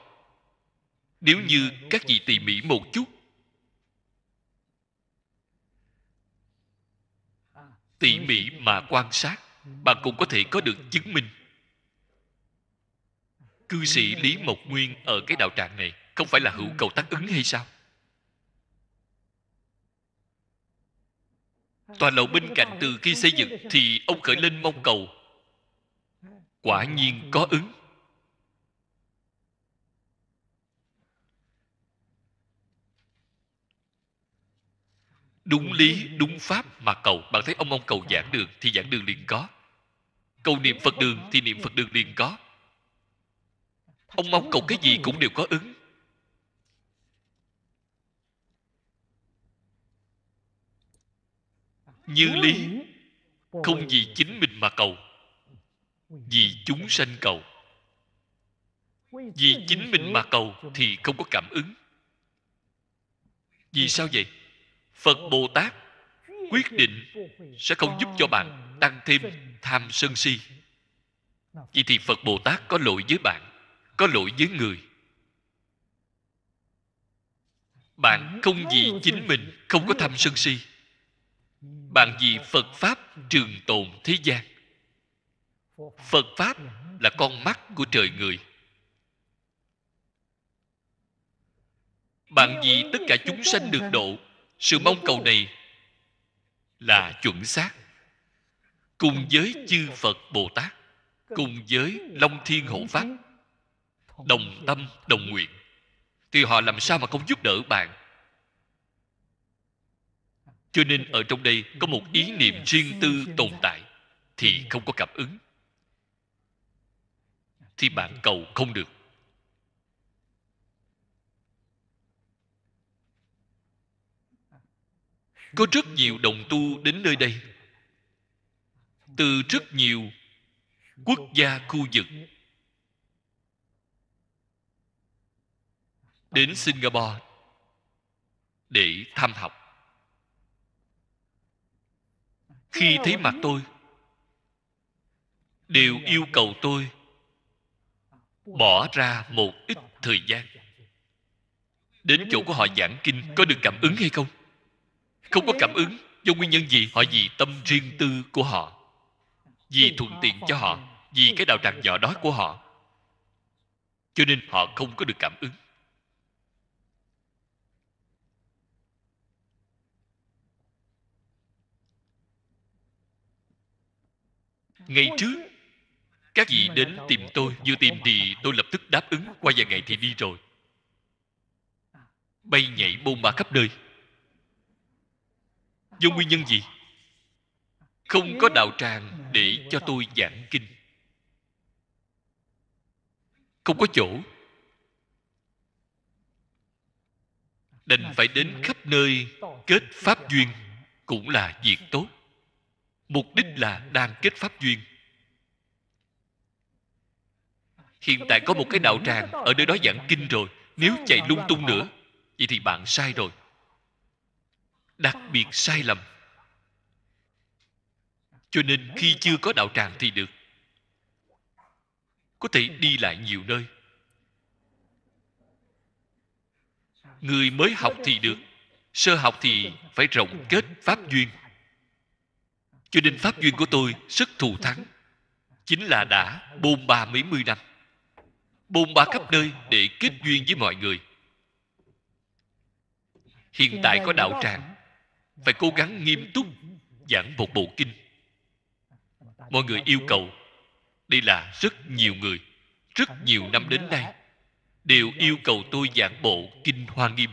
nếu như các vị tỉ mỉ một chút tỉ mỉ mà quan sát bạn cũng có thể có được chứng minh cư sĩ lý mộc nguyên ở cái đạo tràng này không phải là hữu cầu tác ứng hay sao tòa lầu bên cạnh từ khi xây dựng thì ông khởi lên mong cầu quả nhiên có ứng đúng lý đúng pháp mà cầu bạn thấy ông ông cầu giảng đường thì giảng đường liền có cầu niệm phật đường thì niệm phật đường liền có ông mong cầu cái gì cũng đều có ứng như lý không vì chính mình mà cầu vì chúng sanh cầu vì chính mình mà cầu thì không có cảm ứng vì sao vậy phật bồ tát quyết định sẽ không giúp cho bạn tăng thêm tham sân si vậy thì phật bồ tát có lỗi với bạn có lỗi với người bạn không vì chính mình không có tham sân si bạn vì phật pháp trường tồn thế gian phật pháp là con mắt của trời người bạn vì tất cả chúng sanh được độ sự mong cầu này là chuẩn xác cùng với chư phật bồ tát cùng với long thiên hộ pháp đồng tâm đồng nguyện thì họ làm sao mà không giúp đỡ bạn cho nên ở trong đây có một ý niệm riêng tư tồn tại thì không có cảm ứng thì bạn cầu không được có rất nhiều đồng tu đến nơi đây từ rất nhiều quốc gia khu vực đến singapore để tham học khi thấy mặt tôi đều yêu cầu tôi bỏ ra một ít thời gian đến chỗ của họ giảng kinh có được cảm ứng hay không không có cảm ứng do nguyên nhân gì họ vì tâm riêng tư của họ vì thuận tiện cho họ vì cái đạo tràng nhỏ đó của họ cho nên họ không có được cảm ứng ngày trước các vị đến tìm tôi vừa tìm thì tôi lập tức đáp ứng qua vài ngày thì đi rồi à. bay nhảy bôn ba khắp nơi do nguyên nhân gì không có đạo tràng để cho tôi giảng kinh không có chỗ đành phải đến khắp nơi kết pháp duyên cũng là việc tốt mục đích là đang kết pháp duyên hiện tại có một cái đạo tràng ở nơi đó giảng kinh rồi nếu chạy lung tung nữa vậy thì bạn sai rồi đặc biệt sai lầm cho nên khi chưa có đạo tràng thì được có thể đi lại nhiều nơi người mới học thì được sơ học thì phải rộng kết pháp duyên cho nên pháp duyên của tôi rất thù thắng chính là đã bôn ba mấy mươi năm bôn ba khắp nơi để kết duyên với mọi người hiện tại có đạo tràng phải cố gắng nghiêm túc giảng một bộ kinh mọi người yêu cầu đây là rất nhiều người rất nhiều năm đến nay đều yêu cầu tôi giảng bộ kinh hoa nghiêm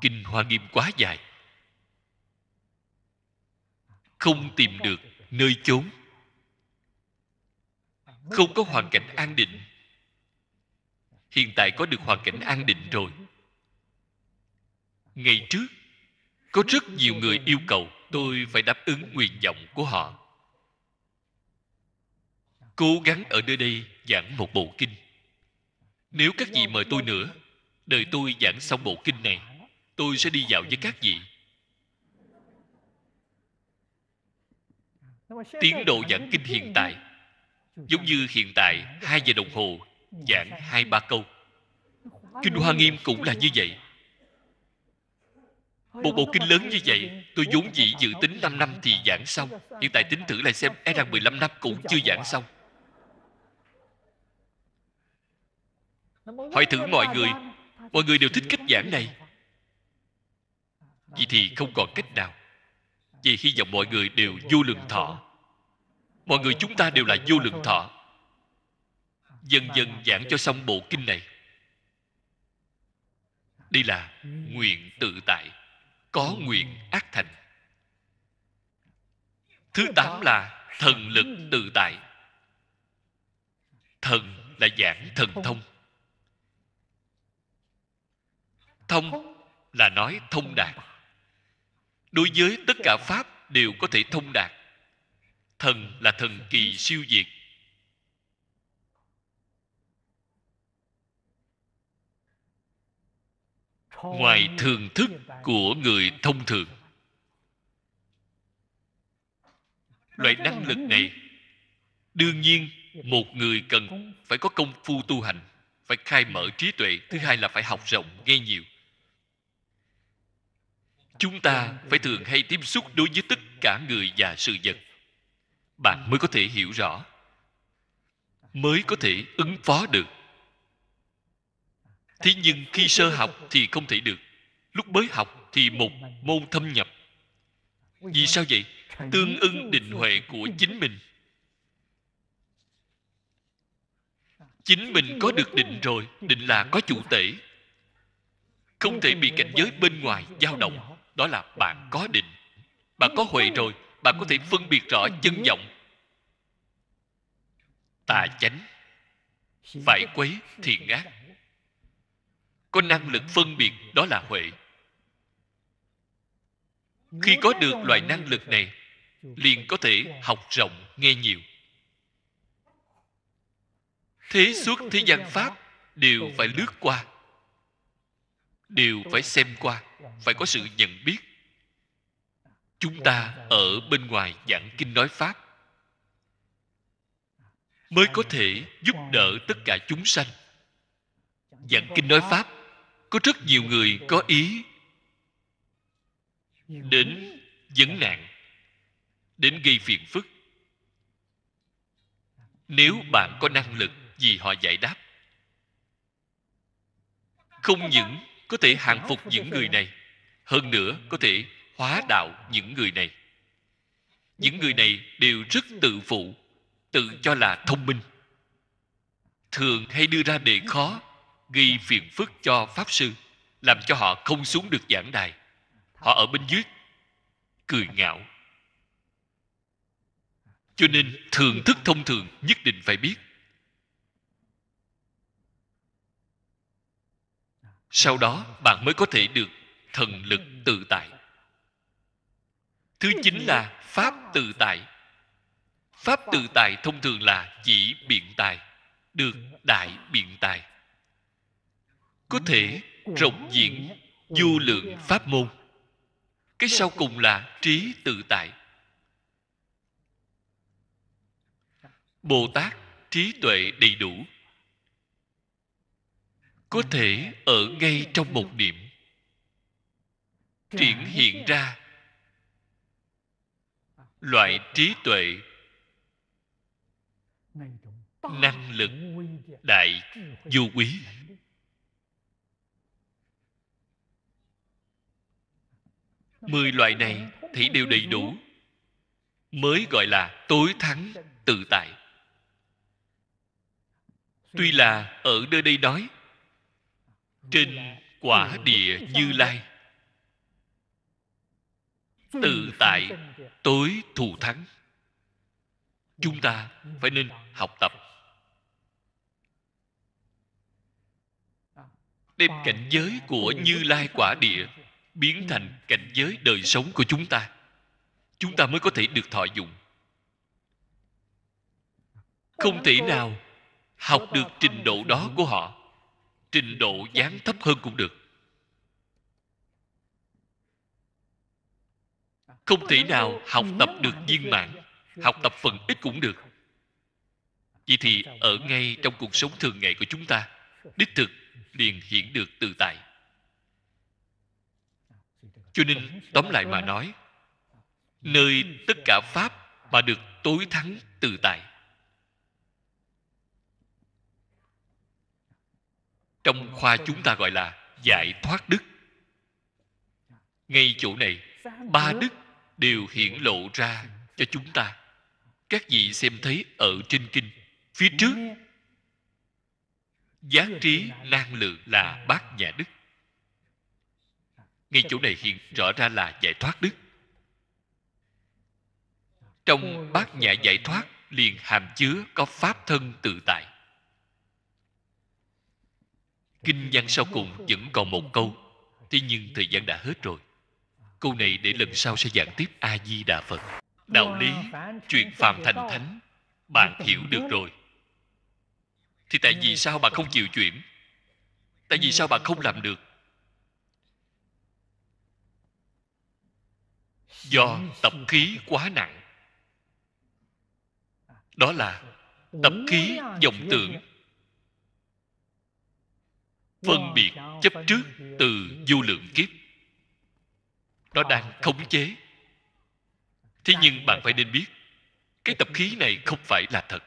kinh hoa nghiêm quá dài không tìm được nơi chốn không có hoàn cảnh an định hiện tại có được hoàn cảnh an định rồi ngày trước có rất nhiều người yêu cầu tôi phải đáp ứng nguyện vọng của họ cố gắng ở nơi đây giảng một bộ kinh nếu các vị mời tôi nữa đời tôi giảng xong bộ kinh này tôi sẽ đi dạo với các vị tiến độ giảng kinh hiện tại giống như hiện tại hai giờ đồng hồ giảng hai ba câu kinh hoa nghiêm cũng là như vậy một bộ kinh lớn như vậy Tôi vốn dĩ dự tính 5 năm thì giảng xong Hiện tại tính thử lại xem E rằng 15 năm cũng chưa giảng xong Hỏi thử mọi người Mọi người đều thích cách giảng này Vậy thì không còn cách nào Vì hy vọng mọi người đều vô lượng thọ Mọi người chúng ta đều là vô lượng thọ Dần dần giảng cho xong bộ kinh này Đây là nguyện tự tại có nguyện ác thành thứ tám là thần lực tự tại thần là giảng thần thông thông là nói thông đạt đối với tất cả pháp đều có thể thông đạt thần là thần kỳ siêu diệt ngoài thường thức của người thông thường loại năng lực này đương nhiên một người cần phải có công phu tu hành phải khai mở trí tuệ thứ hai là phải học rộng nghe nhiều chúng ta phải thường hay tiếp xúc đối với tất cả người và sự vật bạn mới có thể hiểu rõ mới có thể ứng phó được thế nhưng khi sơ học thì không thể được lúc mới học thì một môn thâm nhập vì sao vậy tương ưng định huệ của chính mình chính mình có được định rồi định là có chủ tể không thể bị cảnh giới bên ngoài dao động đó là bạn có định bạn có huệ rồi bạn có thể phân biệt rõ chân vọng tà chánh phải quấy thiện ác có năng lực phân biệt đó là huệ khi có được loại năng lực này liền có thể học rộng nghe nhiều thế suốt thế gian pháp đều phải lướt qua đều phải xem qua phải có sự nhận biết chúng ta ở bên ngoài giảng kinh nói pháp mới có thể giúp đỡ tất cả chúng sanh giảng kinh nói pháp có rất nhiều người có ý đến vấn nạn đến gây phiền phức nếu bạn có năng lực vì họ giải đáp không những có thể hàng phục những người này hơn nữa có thể hóa đạo những người này những người này đều rất tự phụ tự cho là thông minh thường hay đưa ra đề khó gây phiền phức cho pháp sư làm cho họ không xuống được giảng đài họ ở bên dưới cười ngạo cho nên thường thức thông thường nhất định phải biết sau đó bạn mới có thể được thần lực tự tại thứ chín là pháp tự tại pháp tự tại thông thường là chỉ biện tài được đại biện tài có thể rộng diện vô lượng pháp môn cái sau cùng là trí tự tại bồ tát trí tuệ đầy đủ có thể ở ngay trong một niệm triển hiện ra loại trí tuệ năng lực đại vô quý mười loại này thì đều đầy đủ mới gọi là tối thắng tự tại tuy là ở nơi đây nói trên quả địa như lai tự tại tối thù thắng chúng ta phải nên học tập đem cảnh giới của như lai quả địa biến thành cảnh giới đời sống của chúng ta chúng ta mới có thể được thọ dụng không thể nào học được trình độ đó của họ trình độ dáng thấp hơn cũng được không thể nào học tập được viên mãn học tập phần ít cũng được vậy thì ở ngay trong cuộc sống thường ngày của chúng ta đích thực liền hiện được tự tại cho nên tóm lại mà nói nơi tất cả pháp mà được tối thắng tự tại trong khoa chúng ta gọi là giải thoát đức ngay chỗ này ba đức đều hiển lộ ra cho chúng ta các vị xem thấy ở trên kinh phía trước giá trí năng lượng là bát nhà đức ngay chỗ này hiện rõ ra là giải thoát đức trong bát nhã giải thoát liền hàm chứa có pháp thân tự tại kinh văn sau cùng vẫn còn một câu thế nhưng thời gian đã hết rồi câu này để lần sau sẽ giảng tiếp a di đà phật đạo lý chuyện phàm thành thánh bạn hiểu được rồi thì tại vì sao bạn không chịu chuyển tại vì sao bạn không làm được do tập khí quá nặng đó là tập khí vọng tưởng phân biệt chấp trước từ vô lượng kiếp nó đang khống chế thế nhưng bạn phải nên biết cái tập khí này không phải là thật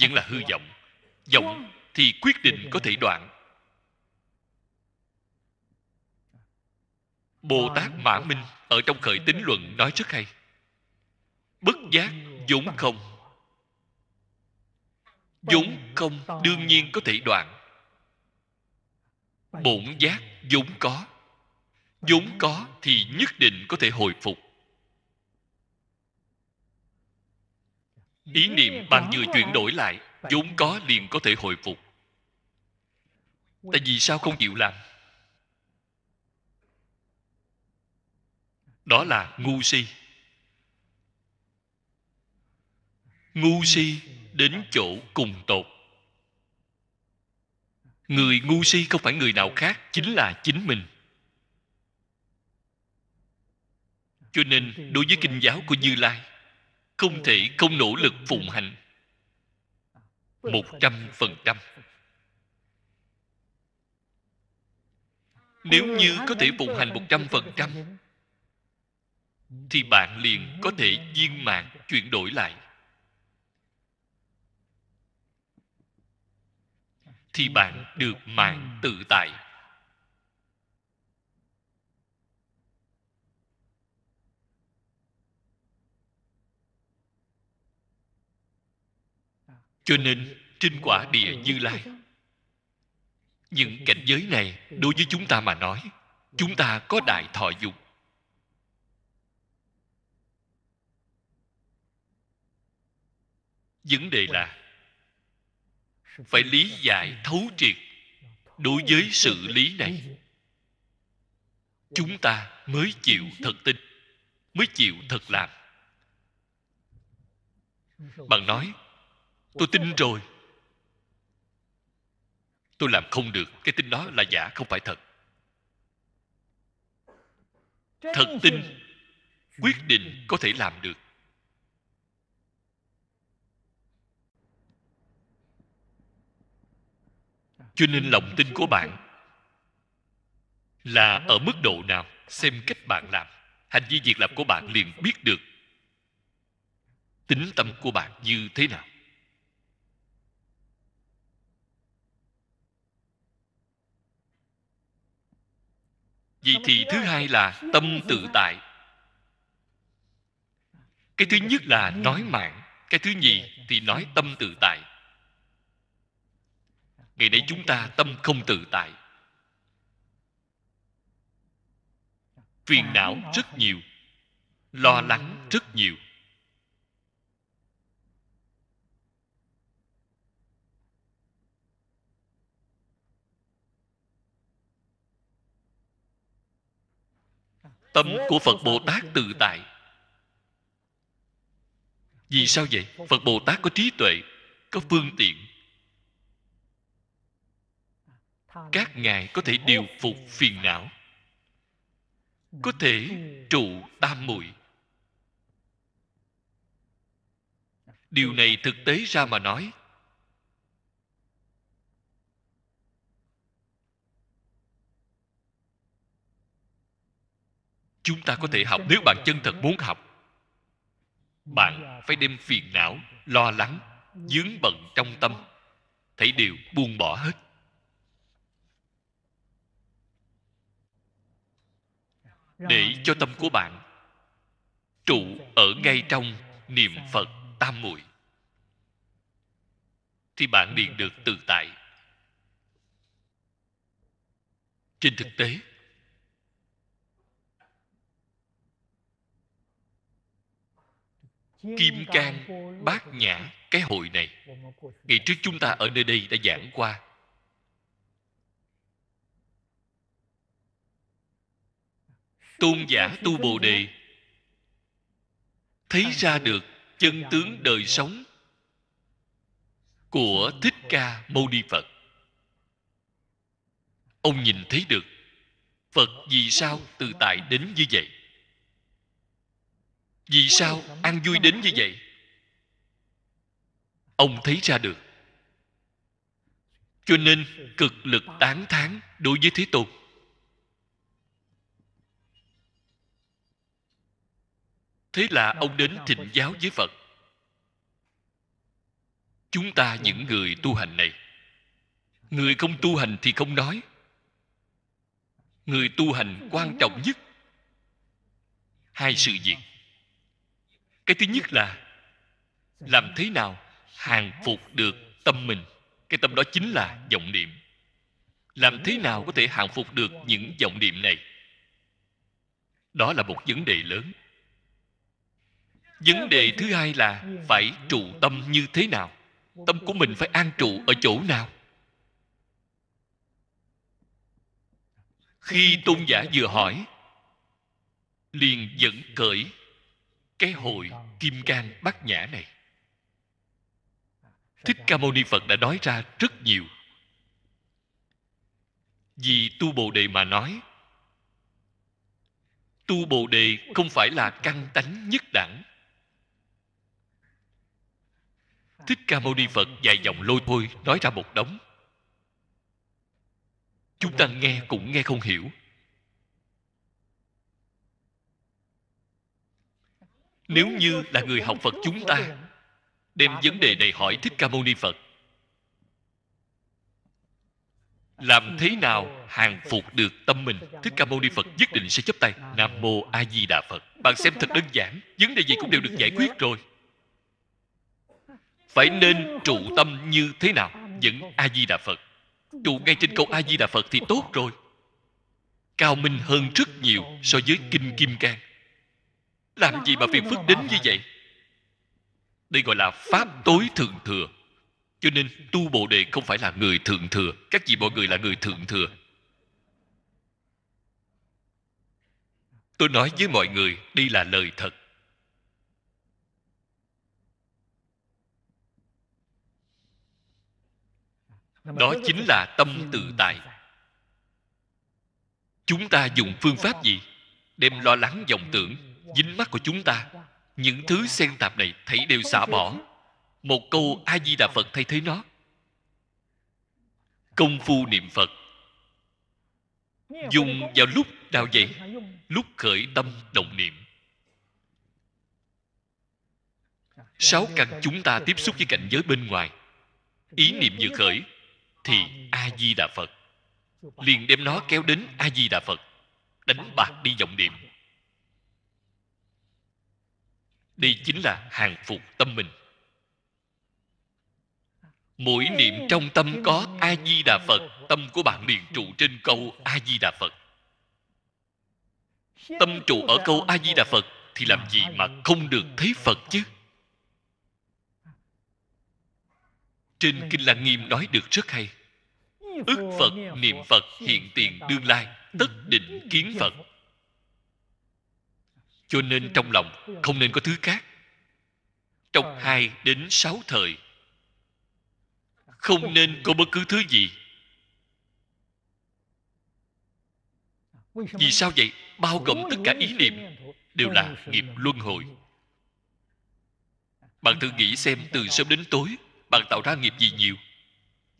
vẫn là hư vọng vọng thì quyết định có thể đoạn bồ tát mã minh ở trong khởi tính luận nói rất hay bất giác dũng không dũng không đương nhiên có thể đoạn bổn giác dũng có dũng có thì nhất định có thể hồi phục ý niệm bạn vừa chuyển đổi lại dũng có liền có thể hồi phục tại vì sao không chịu làm đó là ngu si ngu si đến chỗ cùng tột người ngu si không phải người nào khác chính là chính mình cho nên đối với kinh giáo của như lai không thể không nỗ lực phụng hành một trăm phần trăm nếu như có thể phụng hành một trăm phần trăm thì bạn liền có thể viên mạng chuyển đổi lại thì bạn được mạng tự tại cho nên trên quả địa như lai những cảnh giới này đối với chúng ta mà nói chúng ta có đại thọ dục vấn đề là phải lý giải thấu triệt đối với sự lý này chúng ta mới chịu thật tin mới chịu thật làm bạn nói tôi tin rồi tôi làm không được cái tin đó là giả không phải thật thật tin quyết định có thể làm được cho nên lòng tin của bạn là ở mức độ nào xem cách bạn làm hành vi việc làm của bạn liền biết được tính tâm của bạn như thế nào vậy thì thứ hai là tâm tự tại cái thứ nhất là nói mạng cái thứ nhì thì nói tâm tự tại ngày nay chúng ta tâm không tự tại phiền não rất nhiều lo lắng rất nhiều tâm của phật bồ tát tự tại vì sao vậy phật bồ tát có trí tuệ có phương tiện các ngài có thể điều phục phiền não có thể trụ tam muội điều này thực tế ra mà nói chúng ta có thể học nếu bạn chân thật muốn học bạn phải đem phiền não lo lắng dướng bận trong tâm thấy điều buông bỏ hết để cho tâm của bạn trụ ở ngay trong niệm phật tam muội thì bạn liền được tự tại trên thực tế kim cang bát nhã cái hội này ngày trước chúng ta ở nơi đây đã giảng qua tôn giả tu bồ đề thấy ra được chân tướng đời sống của thích ca mâu ni phật ông nhìn thấy được phật vì sao từ tại đến như vậy vì sao an vui đến như vậy ông thấy ra được cho nên cực lực tán thán đối với thế tôn thế là ông đến thịnh giáo với phật chúng ta những người tu hành này người không tu hành thì không nói người tu hành quan trọng nhất hai sự việc cái thứ nhất là làm thế nào hàng phục được tâm mình cái tâm đó chính là vọng niệm làm thế nào có thể hàng phục được những vọng niệm này đó là một vấn đề lớn vấn đề thứ hai là phải trụ tâm như thế nào tâm của mình phải an trụ ở chỗ nào khi tôn giả vừa hỏi liền dẫn cởi cái hội kim cang bát nhã này thích ca mâu ni phật đã nói ra rất nhiều vì tu bồ đề mà nói tu bồ đề không phải là căn tánh nhất đẳng thích ca mâu ni phật dài dòng lôi thôi nói ra một đống chúng ta nghe cũng nghe không hiểu nếu như là người học phật chúng ta đem vấn đề này hỏi thích ca mâu ni phật làm thế nào hàng phục được tâm mình thích ca mâu ni phật nhất định sẽ chấp tay nam mô a di đà phật bạn xem thật đơn giản vấn đề gì cũng đều được giải quyết rồi phải nên trụ tâm như thế nào những a di đà phật trụ ngay trên câu a di đà phật thì tốt rồi cao minh hơn rất nhiều so với kinh kim cang làm gì mà phiền phức đến như vậy đây gọi là pháp tối thượng thừa cho nên tu bồ đề không phải là người thượng thừa các vị mọi người là người thượng thừa tôi nói với mọi người đây là lời thật đó chính là tâm tự tại chúng ta dùng phương pháp gì đem lo lắng vọng tưởng dính mắt của chúng ta những thứ xen tạp này thấy đều xả bỏ một câu a di đà phật thay thế nó công phu niệm phật dùng vào lúc nào vậy lúc khởi tâm động niệm sáu căn chúng ta tiếp xúc với cảnh giới bên ngoài ý niệm vừa khởi thì a di đà phật liền đem nó kéo đến a di đà phật đánh bạc đi vọng niệm đây chính là hàng phục tâm mình mỗi niệm trong tâm có a di đà phật tâm của bạn liền trụ trên câu a di đà phật tâm trụ ở câu a di đà phật thì làm gì mà không được thấy phật chứ trên kinh lăng nghiêm nói được rất hay ức phật niệm phật hiện tiền đương lai tất định kiến phật cho nên trong lòng không nên có thứ khác trong ờ. hai đến sáu thời không nên có bất cứ thứ gì vì sao vậy bao gồm tất cả ý niệm đều là nghiệp luân hồi bạn thử nghĩ xem từ sớm đến tối bạn tạo ra nghiệp gì nhiều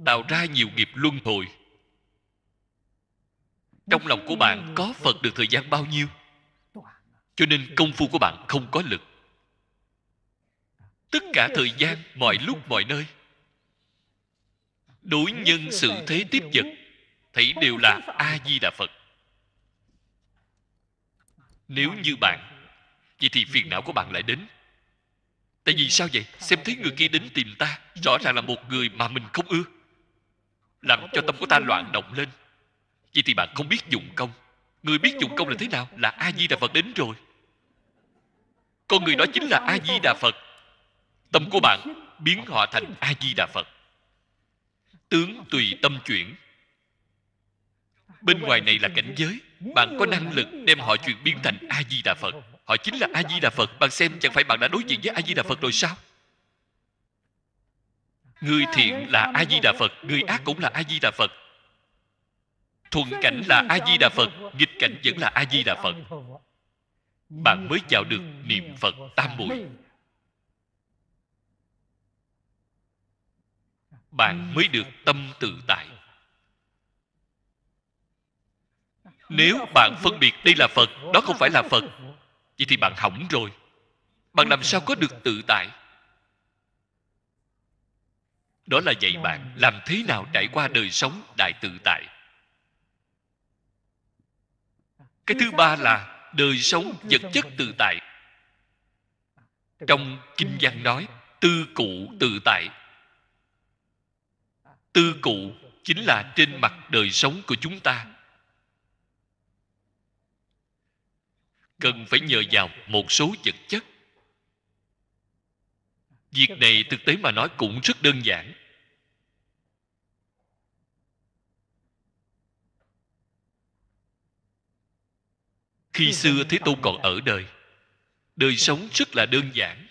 tạo ra nhiều nghiệp luân hồi trong lòng của bạn có phật được thời gian bao nhiêu cho nên công phu của bạn không có lực tất cả thời gian mọi lúc mọi nơi đối nhân sự thế tiếp vật thấy đều là a di đà phật nếu như bạn vậy thì phiền não của bạn lại đến tại vì sao vậy xem thấy người kia đến tìm ta rõ ràng là một người mà mình không ưa làm cho tâm của ta loạn động lên vậy thì bạn không biết dụng công người biết dụng công là thế nào là a di đà phật đến rồi con người đó chính là a di đà phật tâm của bạn biến họ thành a di đà phật tướng tùy tâm chuyển bên ngoài này là cảnh giới bạn có năng lực đem họ chuyển biến thành a di đà phật họ chính là a di đà phật bạn xem chẳng phải bạn đã đối diện với a di đà phật rồi sao người thiện là a di đà phật người ác cũng là a di đà phật thuận cảnh là a di đà phật nghịch cảnh vẫn là a di đà phật bạn mới vào được niệm phật tam muội bạn mới được tâm tự tại nếu bạn phân biệt đây là phật đó không phải là phật vậy thì bạn hỏng rồi bạn làm sao có được tự tại đó là dạy bạn làm thế nào trải qua đời sống đại tự tại cái thứ ba là đời sống vật chất tự tại trong kinh văn nói tư cụ tự tại tư cụ chính là trên mặt đời sống của chúng ta cần phải nhờ vào một số vật chất việc này thực tế mà nói cũng rất đơn giản khi xưa thế tôn còn ở đời đời sống rất là đơn giản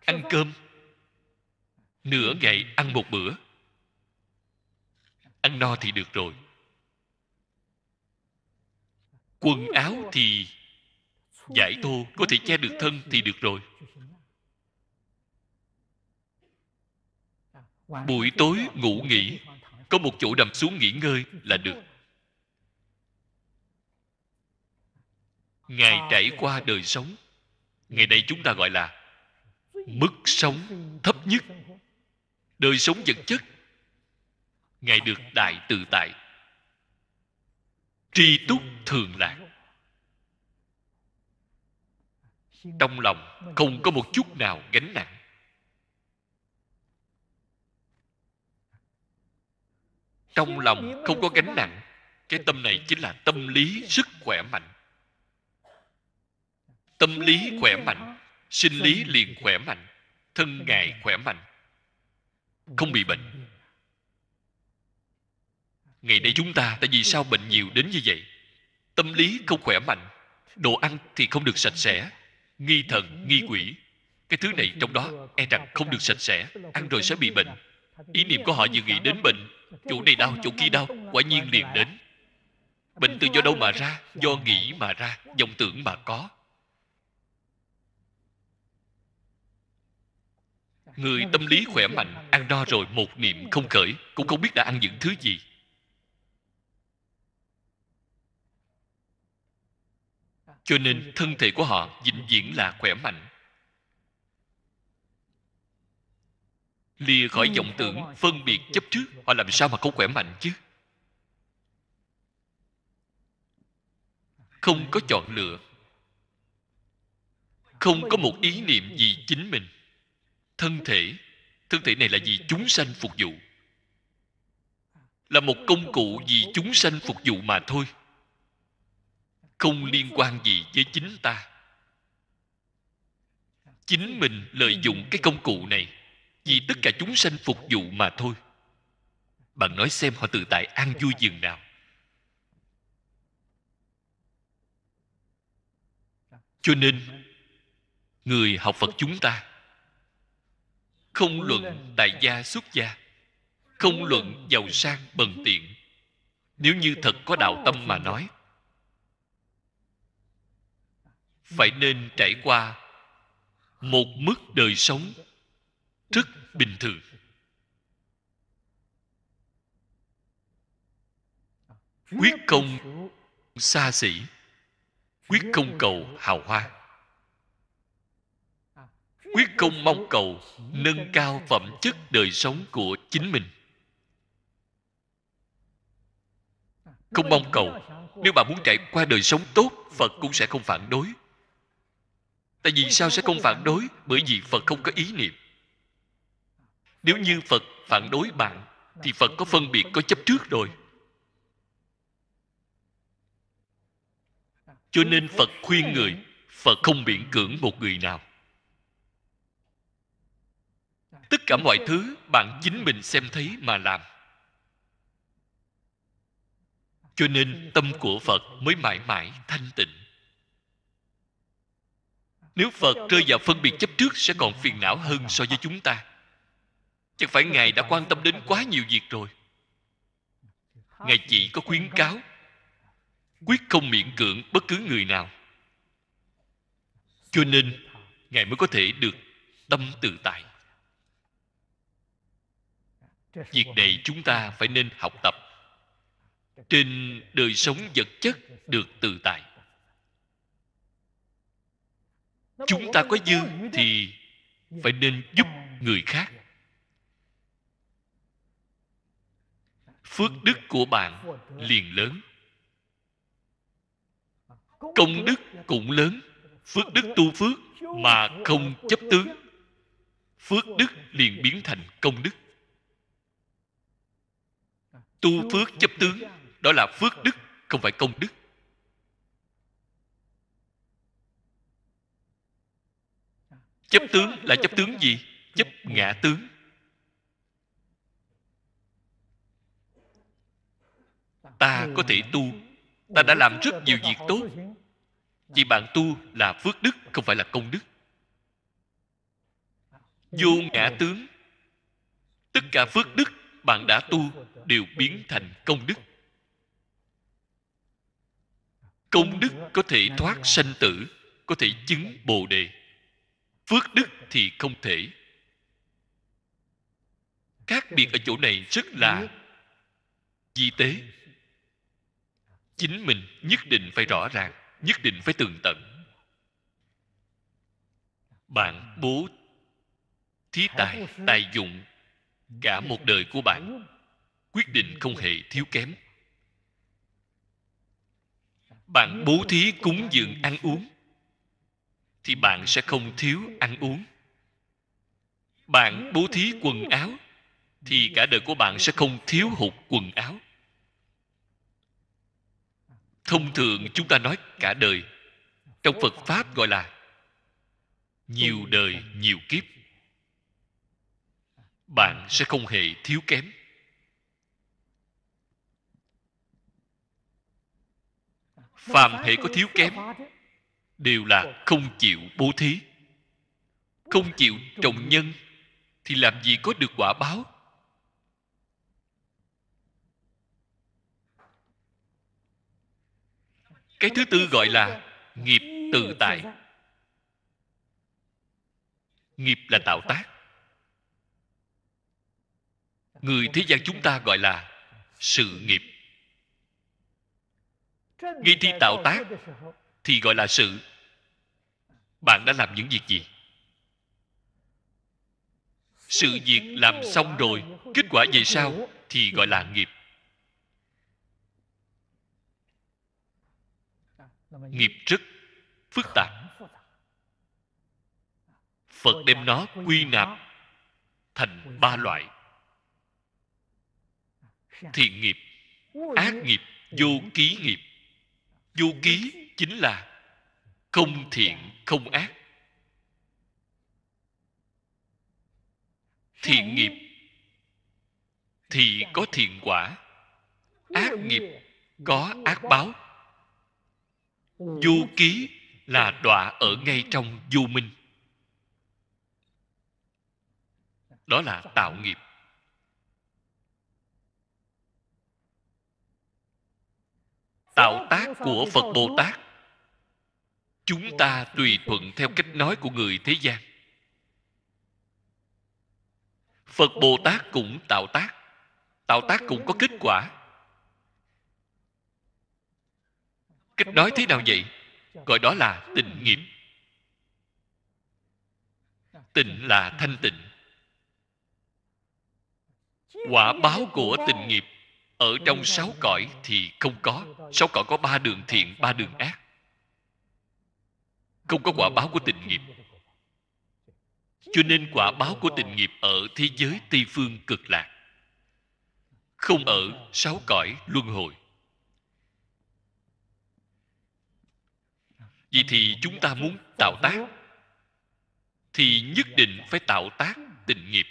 ăn cơm nửa ngày ăn một bữa ăn no thì được rồi quần áo thì giải thô có thể che được thân thì được rồi buổi tối ngủ nghỉ có một chỗ nằm xuống nghỉ ngơi là được Ngày trải qua đời sống ngày nay chúng ta gọi là mức sống thấp nhất đời sống vật chất ngày được đại tự tại tri túc thường lạc trong lòng không có một chút nào gánh nặng trong lòng không có gánh nặng cái tâm này chính là tâm lý sức khỏe mạnh tâm lý khỏe mạnh sinh lý liền khỏe mạnh thân ngài khỏe mạnh không bị bệnh ngày nay chúng ta tại vì sao bệnh nhiều đến như vậy tâm lý không khỏe mạnh đồ ăn thì không được sạch sẽ nghi thần nghi quỷ cái thứ này trong đó e rằng không được sạch sẽ ăn rồi sẽ bị bệnh ý niệm của họ vừa nghĩ đến bệnh chỗ này đau chỗ kia đau quả nhiên liền đến bệnh từ do đâu mà ra do nghĩ mà ra dòng tưởng mà có người tâm lý khỏe mạnh ăn no rồi một niệm không khởi cũng không biết đã ăn những thứ gì cho nên thân thể của họ vĩnh viễn là khỏe mạnh lìa khỏi ừ. vọng tưởng phân biệt chấp trước họ làm sao mà không khỏe mạnh chứ không có chọn lựa không có một ý niệm gì chính mình thân thể thân thể này là vì chúng sanh phục vụ là một công cụ vì chúng sanh phục vụ mà thôi không liên quan gì với chính ta chính mình lợi dụng cái công cụ này vì tất cả chúng sanh phục vụ mà thôi bạn nói xem họ tự tại an vui giường nào cho nên người học phật chúng ta không luận tại gia xuất gia không luận giàu sang bần tiện nếu như thật có đạo tâm mà nói phải nên trải qua một mức đời sống rất bình thường quyết công xa xỉ quyết công cầu hào hoa quyết công mong cầu nâng cao phẩm chất đời sống của chính mình không mong cầu nếu bạn muốn trải qua đời sống tốt phật cũng sẽ không phản đối tại vì sao sẽ không phản đối bởi vì phật không có ý niệm nếu như phật phản đối bạn thì phật có phân biệt có chấp trước rồi cho nên phật khuyên người phật không miễn cưỡng một người nào tất cả mọi thứ bạn chính mình xem thấy mà làm cho nên tâm của phật mới mãi mãi thanh tịnh nếu phật rơi vào phân biệt chấp trước sẽ còn phiền não hơn so với chúng ta chẳng phải ngài đã quan tâm đến quá nhiều việc rồi ngài chỉ có khuyến cáo quyết không miễn cưỡng bất cứ người nào cho nên ngài mới có thể được tâm tự tại việc này chúng ta phải nên học tập trên đời sống vật chất được tự tại chúng ta có dư thì phải nên giúp à, người khác dạ, dạ. phước đức dạ. của bạn liền lớn à, công đức cũng lớn phước đức tu phước mà không chấp tướng phước đức liền biến thành công đức à. tu phước chấp tướng đó là phước đức không phải công đức chấp tướng là chấp tướng gì chấp ngã tướng ta có thể tu ta đã làm rất nhiều việc tốt vì bạn tu là phước đức không phải là công đức vô ngã tướng tất cả phước đức bạn đã tu đều biến thành công đức công đức có thể thoát sanh tử có thể chứng bồ đề phước đức thì không thể khác biệt ở chỗ này rất là di tế chính mình nhất định phải rõ ràng nhất định phải tường tận bạn bố thí tài tài dụng cả một đời của bạn quyết định không hề thiếu kém bạn bố thí cúng dường ăn uống thì bạn sẽ không thiếu ăn uống bạn bố thí quần áo thì cả đời của bạn sẽ không thiếu hụt quần áo thông thường chúng ta nói cả đời trong phật pháp gọi là nhiều đời nhiều kiếp bạn sẽ không hề thiếu kém phàm hệ có thiếu kém đều là không chịu bố thí không chịu trồng nhân thì làm gì có được quả báo cái thứ tư gọi là nghiệp tự tại nghiệp là tạo tác người thế gian chúng ta gọi là sự nghiệp Ngay thi tạo tác thì gọi là sự bạn đã làm những việc gì sự việc làm xong rồi kết quả về sau thì gọi là nghiệp nghiệp rất phức tạp phật đem nó quy nạp thành ba loại thiện nghiệp ác nghiệp vô ký nghiệp vô ký chính là không thiện không ác thiện nghiệp thì có thiện quả ác nghiệp có ác báo du ký là đọa ở ngay trong du minh đó là tạo nghiệp tạo tác của phật bồ tát chúng ta tùy thuận theo cách nói của người thế gian phật bồ tát cũng tạo tác tạo tác cũng có kết quả cách nói thế nào vậy gọi đó là tình nghiệp Tình là thanh tịnh quả báo của tình nghiệp ở trong sáu cõi thì không có sáu cõi có ba đường thiện ba đường ác không có quả báo của tình nghiệp cho nên quả báo của tình nghiệp ở thế giới tây phương cực lạc không ở sáu cõi luân hồi Vì thì chúng ta muốn tạo tác thì nhất định phải tạo tác tình nghiệp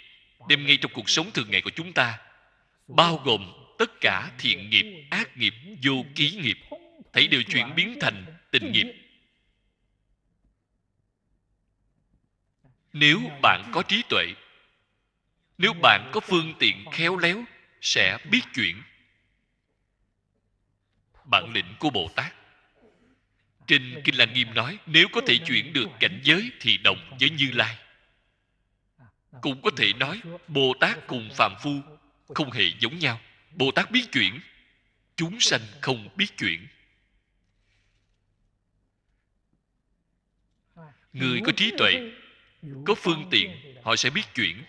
đem ngay trong cuộc sống thường ngày của chúng ta bao gồm tất cả thiện nghiệp ác nghiệp vô ký nghiệp thấy đều chuyển biến thành tình nghiệp nếu bạn có trí tuệ nếu bạn có phương tiện khéo léo sẽ biết chuyển bản lĩnh của bồ tát trên kinh lăng nghiêm nói nếu có thể chuyển được cảnh giới thì đồng với như lai cũng có thể nói bồ tát cùng phàm phu không hề giống nhau bồ tát biết chuyển chúng sanh không biết chuyển người có trí tuệ có phương tiện họ sẽ biết chuyển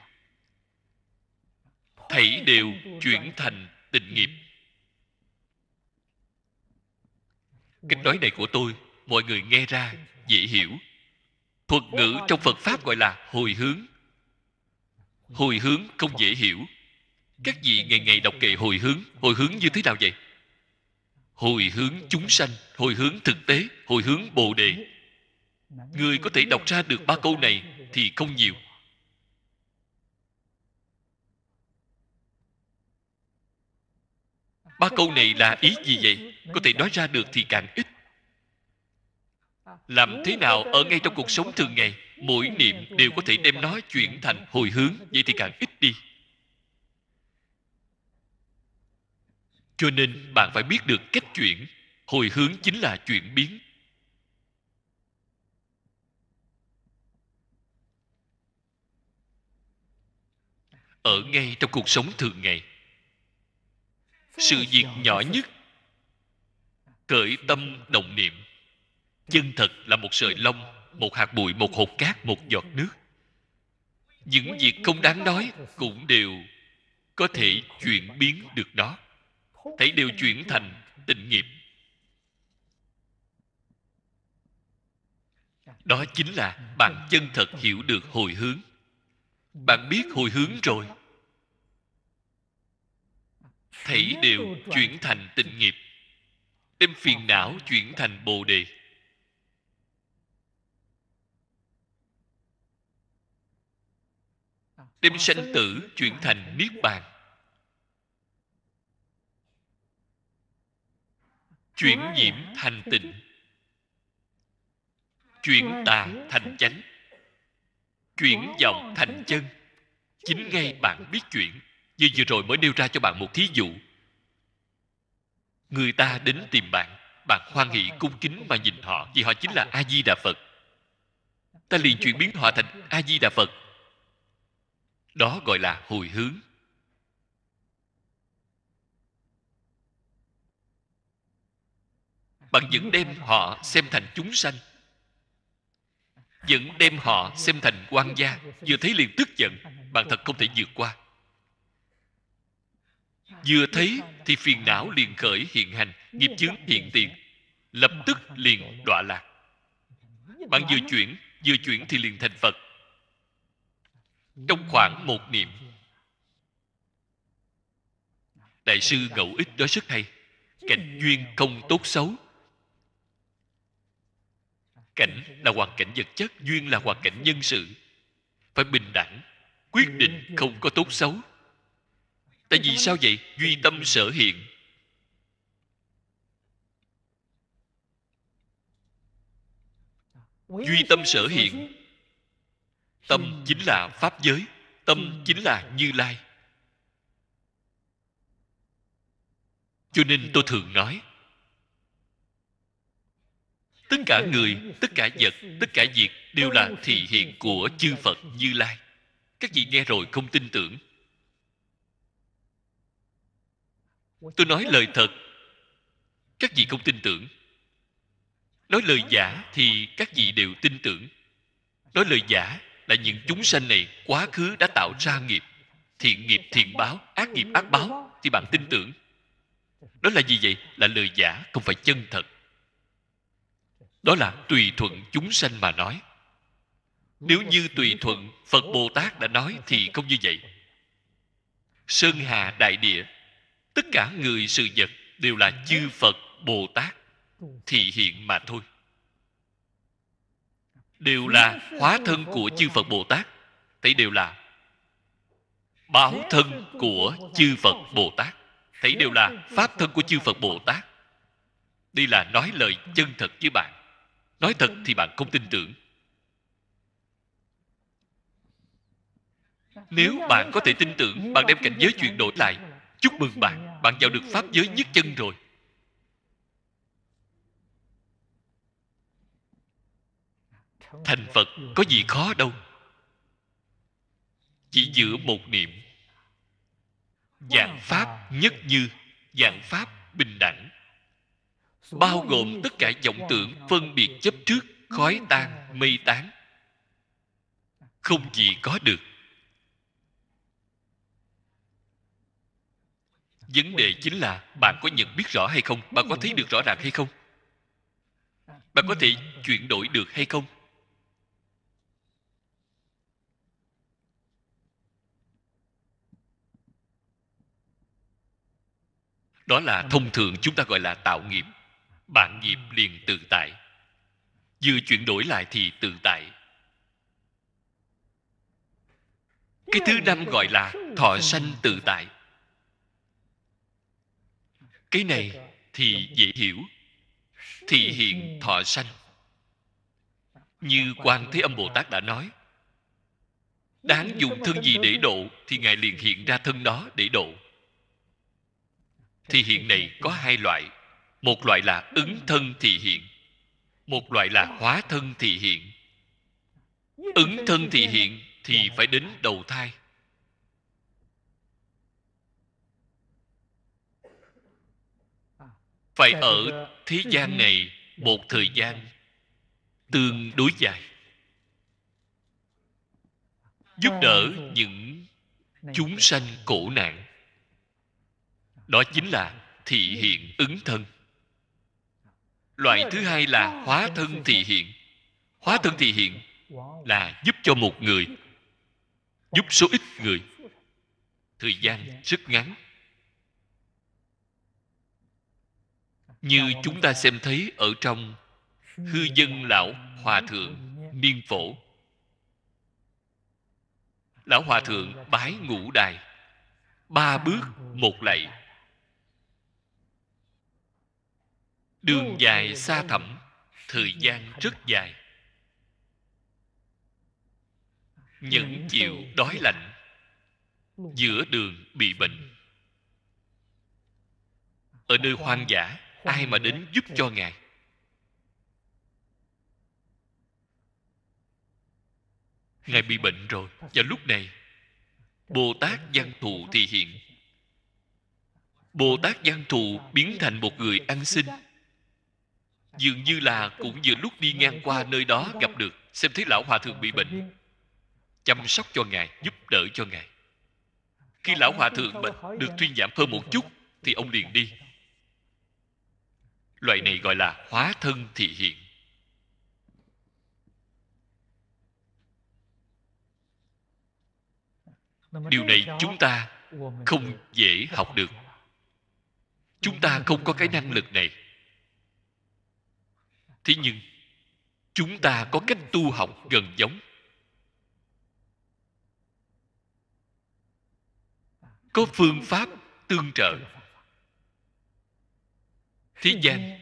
thảy đều chuyển thành tình nghiệp kinh nói này của tôi mọi người nghe ra dễ hiểu thuật ngữ trong phật pháp gọi là hồi hướng hồi hướng không dễ hiểu các vị ngày ngày đọc kệ hồi hướng hồi hướng như thế nào vậy hồi hướng chúng sanh hồi hướng thực tế hồi hướng bồ đề người có thể đọc ra được ba câu này thì không nhiều ba câu này là ý gì vậy có thể nói ra được thì càng ít làm thế nào ở ngay trong cuộc sống thường ngày mỗi niệm đều có thể đem nó chuyển thành hồi hướng vậy thì càng ít đi cho nên bạn phải biết được cách chuyển hồi hướng chính là chuyển biến ở ngay trong cuộc sống thường ngày sự việc nhỏ nhất cởi tâm động niệm chân thật là một sợi lông một hạt bụi một hột cát một giọt nước những việc không đáng nói cũng đều có thể chuyển biến được đó thấy đều chuyển thành tịnh nghiệp đó chính là bạn chân thật hiểu được hồi hướng bạn biết hồi hướng rồi thảy đều chuyển thành tịnh nghiệp đem phiền não chuyển thành bồ đề đem sanh tử chuyển thành niết bàn chuyển nhiễm thành tịnh chuyển tà thành chánh chuyển vọng thành chân chính ngay bạn biết chuyện như vừa rồi mới nêu ra cho bạn một thí dụ người ta đến tìm bạn bạn hoan hỷ cung kính mà nhìn họ vì họ chính là a di đà phật ta liền chuyển biến họ thành a di đà phật đó gọi là hồi hướng bạn vẫn đem họ xem thành chúng sanh vẫn đem họ xem thành quan gia vừa thấy liền tức giận bạn thật không thể vượt qua vừa thấy thì phiền não liền khởi hiện hành nghiệp chướng hiện tiền lập tức liền đọa lạc bạn vừa chuyển vừa chuyển thì liền thành phật trong khoảng một niệm đại sư ngẫu ích nói rất hay cảnh duyên không tốt xấu cảnh là hoàn cảnh vật chất duyên là hoàn cảnh nhân sự phải bình đẳng quyết định không có tốt xấu tại vì sao vậy duy tâm sở hiện duy tâm sở hiện tâm chính là pháp giới tâm chính là như lai cho nên tôi thường nói tất cả người tất cả vật tất cả việc đều là thị hiện của chư phật như lai các vị nghe rồi không tin tưởng tôi nói lời thật các vị không tin tưởng nói lời giả thì các vị đều tin tưởng nói lời giả là những chúng sanh này quá khứ đã tạo ra nghiệp thiện nghiệp thiện báo ác nghiệp ác báo thì bạn tin tưởng đó là gì vậy là lời giả không phải chân thật đó là tùy thuận chúng sanh mà nói nếu như tùy thuận phật bồ tát đã nói thì không như vậy sơn hà đại địa tất cả người sự vật đều là chư phật bồ tát thị hiện mà thôi đều là hóa thân của chư phật bồ tát thấy đều là báo thân của chư phật bồ tát thấy đều là pháp thân của chư phật bồ tát đây là nói lời chân thật với bạn nói thật thì bạn không tin tưởng nếu bạn có thể tin tưởng bạn đem cảnh giới chuyển đổi lại chúc mừng bạn bạn vào được pháp giới nhất chân rồi thành phật có gì khó đâu chỉ giữa một niệm dạng pháp nhất như dạng pháp bình đẳng bao gồm tất cả vọng tưởng phân biệt chấp trước khói tan mây tán không gì có được vấn đề chính là bạn có nhận biết rõ hay không bạn có thấy được rõ ràng hay không bạn có thể chuyển đổi được hay không đó là thông thường chúng ta gọi là tạo nghiệp bạn nghiệp liền tự tại vừa chuyển đổi lại thì tự tại cái thứ năm gọi là thọ sanh tự tại cái này thì dễ hiểu thì hiện thọ sanh như quan thế âm bồ tát đã nói đáng dùng thân gì để độ thì ngài liền hiện ra thân đó để độ thì hiện này có hai loại một loại là ứng thân thị hiện một loại là hóa thân thị hiện ứng thân thị hiện thì phải đến đầu thai phải ở thế gian này một thời gian tương đối dài giúp đỡ những chúng sanh khổ nạn đó chính là thị hiện ứng thân loại thứ hai là hóa thân thị hiện hóa thân thị hiện là giúp cho một người giúp số ít người thời gian rất ngắn như chúng ta xem thấy ở trong hư dân lão hòa thượng niên phổ lão hòa thượng bái ngũ đài ba bước một lạy đường dài xa thẳm thời gian rất dài những chịu đói lạnh giữa đường bị bệnh ở nơi hoang dã ai mà đến giúp cho ngài ngài bị bệnh rồi và lúc này bồ tát văn thù thì hiện bồ tát văn thù biến thành một người ăn xin dường như là cũng vừa lúc đi ngang qua nơi đó gặp được xem thấy lão hòa thượng bị bệnh chăm sóc cho ngài giúp đỡ cho ngài khi lão hòa thượng bệnh được thuyên giảm hơn một chút thì ông liền đi loại này gọi là hóa thân thị hiện điều này chúng ta không dễ học được chúng ta không có cái năng lực này thế nhưng chúng ta có cách tu học gần giống có phương pháp tương trợ thế gian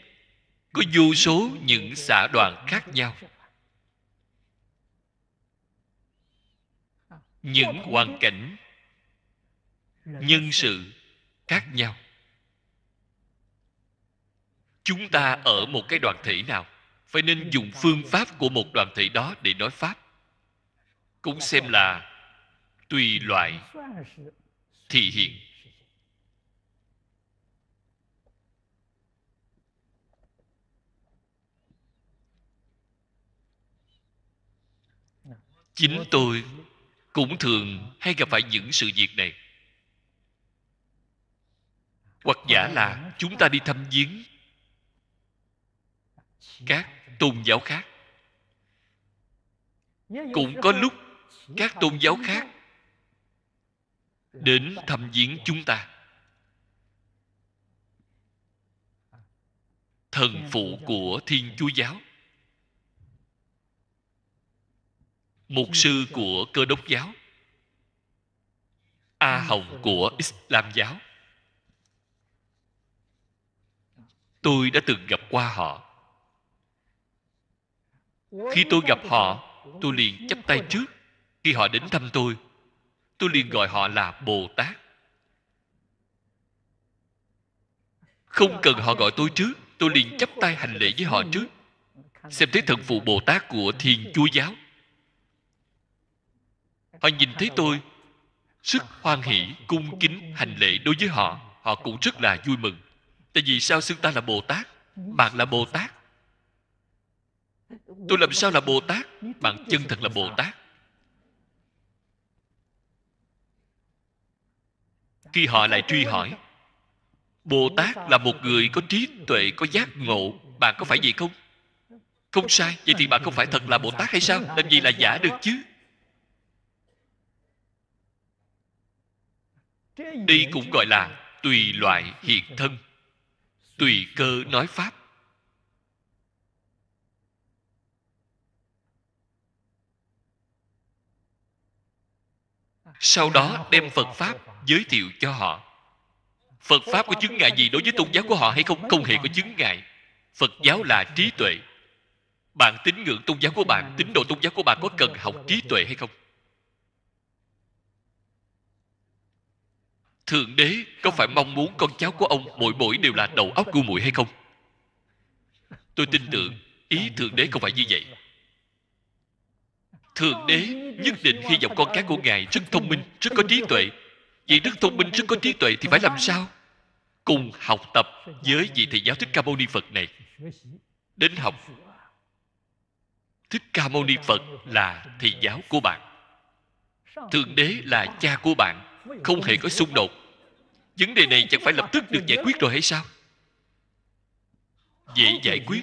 có vô số những xã đoàn khác nhau những hoàn cảnh nhân sự khác nhau chúng ta ở một cái đoàn thể nào phải nên dùng phương pháp của một đoàn thể đó để nói pháp cũng xem là tùy loại thị hiện chính tôi cũng thường hay gặp phải những sự việc này hoặc giả là chúng ta đi thăm viếng các tôn giáo khác cũng có lúc các tôn giáo khác đến thăm viếng chúng ta thần phụ của thiên chúa giáo mục sư của cơ đốc giáo a hồng của islam giáo tôi đã từng gặp qua họ khi tôi gặp họ tôi liền chắp tay trước khi họ đến thăm tôi tôi liền gọi họ là bồ tát không cần họ gọi tôi trước tôi liền chắp tay hành lễ với họ trước xem thấy thần phụ bồ tát của thiền chúa giáo họ nhìn thấy tôi sức hoan hỷ cung kính hành lễ đối với họ họ cũng rất là vui mừng tại vì sao xưng ta là bồ tát bạn là bồ tát tôi làm sao là bồ tát bạn chân thật là bồ tát khi họ lại truy hỏi bồ tát là một người có trí tuệ có giác ngộ bạn có phải gì không không sai vậy thì bạn không phải thật là bồ tát hay sao làm gì là giả được chứ đây cũng gọi là tùy loại hiện thân tùy cơ nói pháp sau đó đem phật pháp giới thiệu cho họ phật pháp có chứng ngại gì đối với tôn giáo của họ hay không không hề có chứng ngại phật giáo là trí tuệ bạn tín ngưỡng tôn giáo của bạn tín đồ tôn giáo của bạn có cần học trí tuệ hay không thượng đế có phải mong muốn con cháu của ông mỗi mỗi đều là đầu óc của mũi hay không tôi tin tưởng ý thượng đế không phải như vậy thượng đế nhất định hy vọng con cái của ngài rất thông minh rất có trí tuệ vị rất thông minh rất có trí tuệ thì phải làm sao cùng học tập với vị thầy giáo thích ca mâu ni phật này đến học thích ca mâu ni phật là thầy giáo của bạn thượng đế là cha của bạn không hề có xung đột vấn đề này chẳng phải lập tức được giải quyết rồi hay sao dễ giải quyết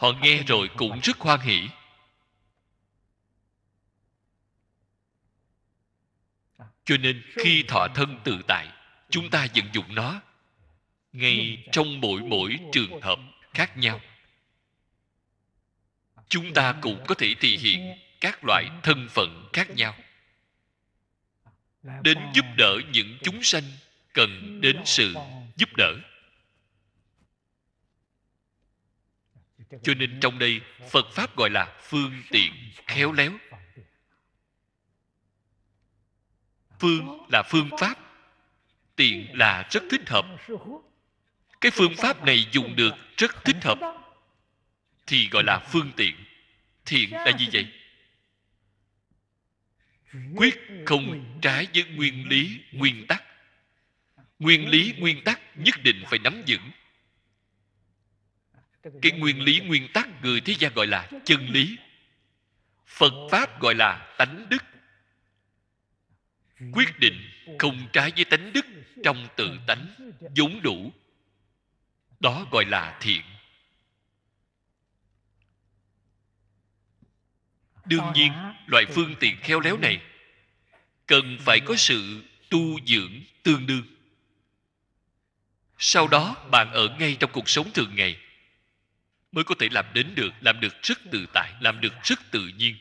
họ nghe rồi cũng rất hoan hỷ cho nên khi thọ thân tự tại chúng ta vận dụng nó ngay trong mỗi mỗi trường hợp khác nhau chúng ta cũng có thể thể hiện các loại thân phận khác nhau đến giúp đỡ những chúng sanh cần đến sự giúp đỡ cho nên trong đây phật pháp gọi là phương tiện khéo léo phương là phương pháp tiện là rất thích hợp cái phương pháp này dùng được rất thích hợp thì gọi là phương tiện thiện là gì vậy quyết không trái với nguyên lý nguyên tắc nguyên lý nguyên tắc nhất định phải nắm vững cái nguyên lý nguyên tắc người thế gian gọi là chân lý phật ờ. pháp gọi là tánh đức quyết định không trái với tánh đức trong tự tánh vốn đủ đó gọi là thiện đương nhiên loại phương tiện khéo léo này cần phải có sự tu dưỡng tương đương sau đó bạn ở ngay trong cuộc sống thường ngày mới có thể làm đến được làm được rất tự tại làm được rất tự nhiên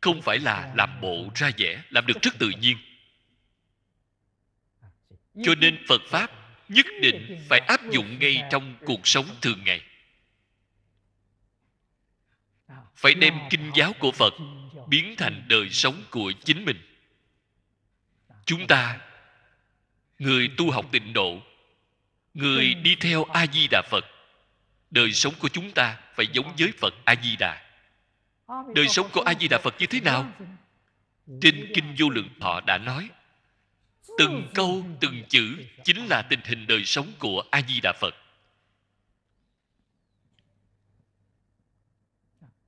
không phải là làm bộ ra vẻ làm được rất tự nhiên cho nên phật pháp nhất định phải áp dụng ngay trong cuộc sống thường ngày phải đem kinh giáo của phật biến thành đời sống của chính mình chúng ta người tu học tịnh độ người đi theo a di đà phật đời sống của chúng ta phải giống với phật a di đà đời sống của a di đà phật như thế nào trên kinh vô lượng thọ đã nói từng câu từng chữ chính là tình hình đời sống của a di đà phật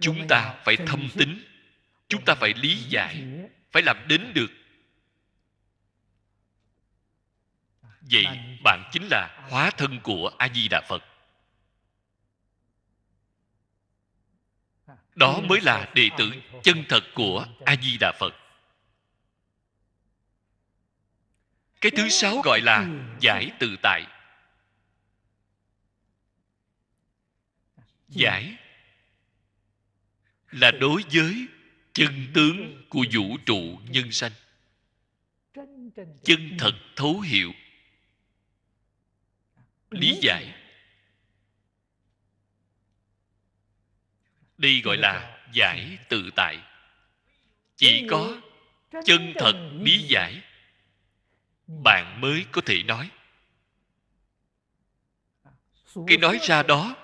chúng ta phải thâm tính chúng ta phải lý giải phải làm đến được vậy bạn chính là hóa thân của a di đà phật đó mới là đệ tử chân thật của a di đà phật cái thứ sáu gọi là giải tự tại giải là đối với chân tướng của vũ trụ nhân sanh chân thật thấu hiểu lý giải đi gọi là giải tự tại chỉ có chân thật lý giải bạn mới có thể nói cái nói ra đó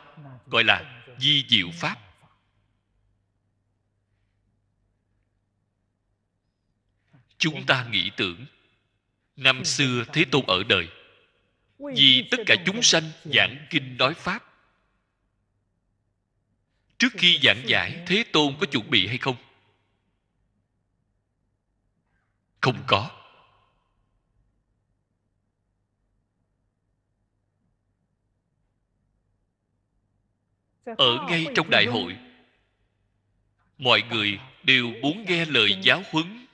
gọi là di diệu pháp chúng ta nghĩ tưởng năm xưa thế tôn ở đời vì tất cả chúng sanh giảng kinh nói pháp trước khi giảng giải thế tôn có chuẩn bị hay không không có ở ngay trong đại hội mọi người đều muốn nghe lời giáo huấn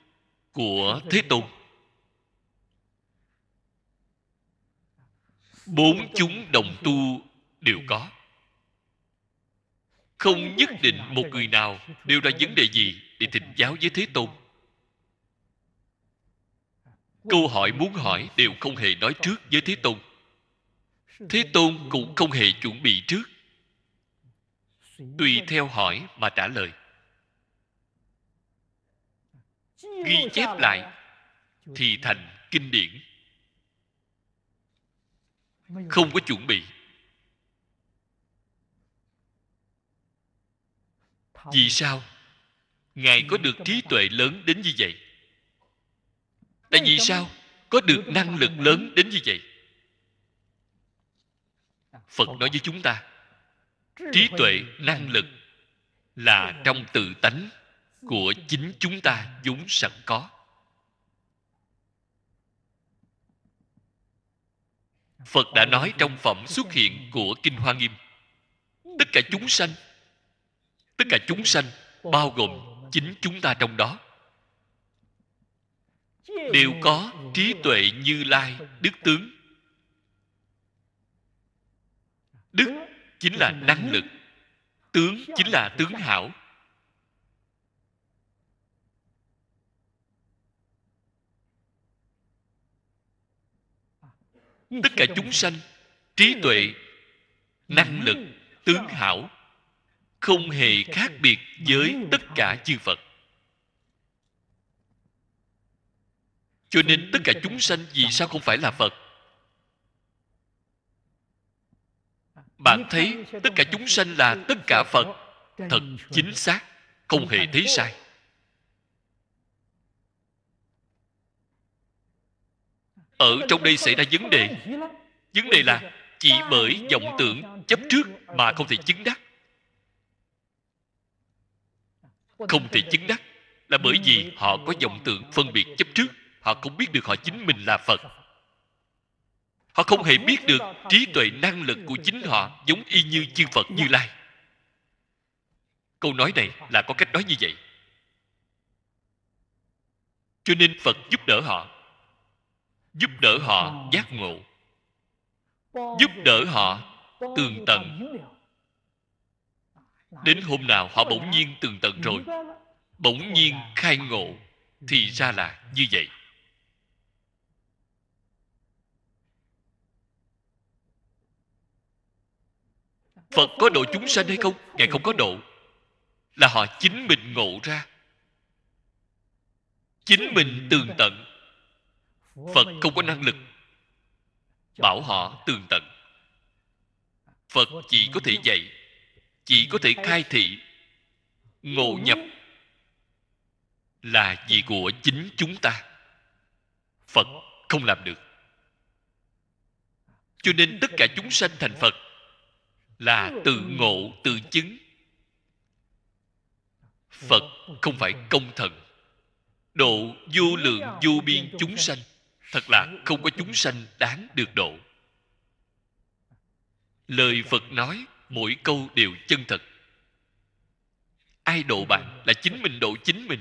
của thế tôn bốn chúng đồng tu đều có không nhất định một người nào đều ra vấn đề gì để thỉnh giáo với thế tôn câu hỏi muốn hỏi đều không hề nói trước với thế tôn thế tôn cũng không hề chuẩn bị trước tùy theo hỏi mà trả lời ghi chép lại thì thành kinh điển không có chuẩn bị vì sao ngài có được trí tuệ lớn đến như vậy tại vì sao có được năng lực lớn đến như vậy à, phật nói với chúng ta trí tuệ năng lực là trong tự tánh của chính chúng ta vốn sẵn có à, phật đã nói trong phẩm xuất hiện của kinh hoa nghiêm tất cả chúng sanh tất cả chúng sanh bao gồm chính chúng ta trong đó đều có trí tuệ như lai đức tướng đức chính là năng lực tướng chính là tướng hảo tất cả chúng sanh trí tuệ năng lực tướng hảo không hề khác biệt với tất cả chư phật cho nên tất cả chúng sanh vì sao không phải là phật bạn thấy tất cả chúng sanh là tất cả phật thật chính xác không hề thấy sai ở trong đây xảy ra vấn đề vấn đề là chỉ bởi vọng tưởng chấp trước mà không thể chứng đắc không thể chứng đắc là bởi vì họ có vọng tưởng phân biệt chấp trước họ không biết được họ chính mình là phật họ không hề biết được trí tuệ năng lực của chính họ giống y như chư phật như lai câu nói này là có cách nói như vậy cho nên phật giúp đỡ họ giúp đỡ họ giác ngộ giúp đỡ họ tường tận đến hôm nào họ bỗng nhiên tường tận rồi bỗng nhiên khai ngộ thì ra là như vậy phật có độ chúng sanh hay không ngài không có độ là họ chính mình ngộ ra chính mình tường tận phật không có năng lực bảo họ tường tận phật chỉ có thể dạy chỉ có thể khai thị ngộ nhập là gì của chính chúng ta phật không làm được cho nên tất cả chúng sanh thành phật là tự ngộ tự chứng phật không phải công thần độ vô lượng vô biên chúng sanh thật là không có chúng sanh đáng được độ lời phật nói mỗi câu đều chân thật ai độ bạn là chính mình độ chính mình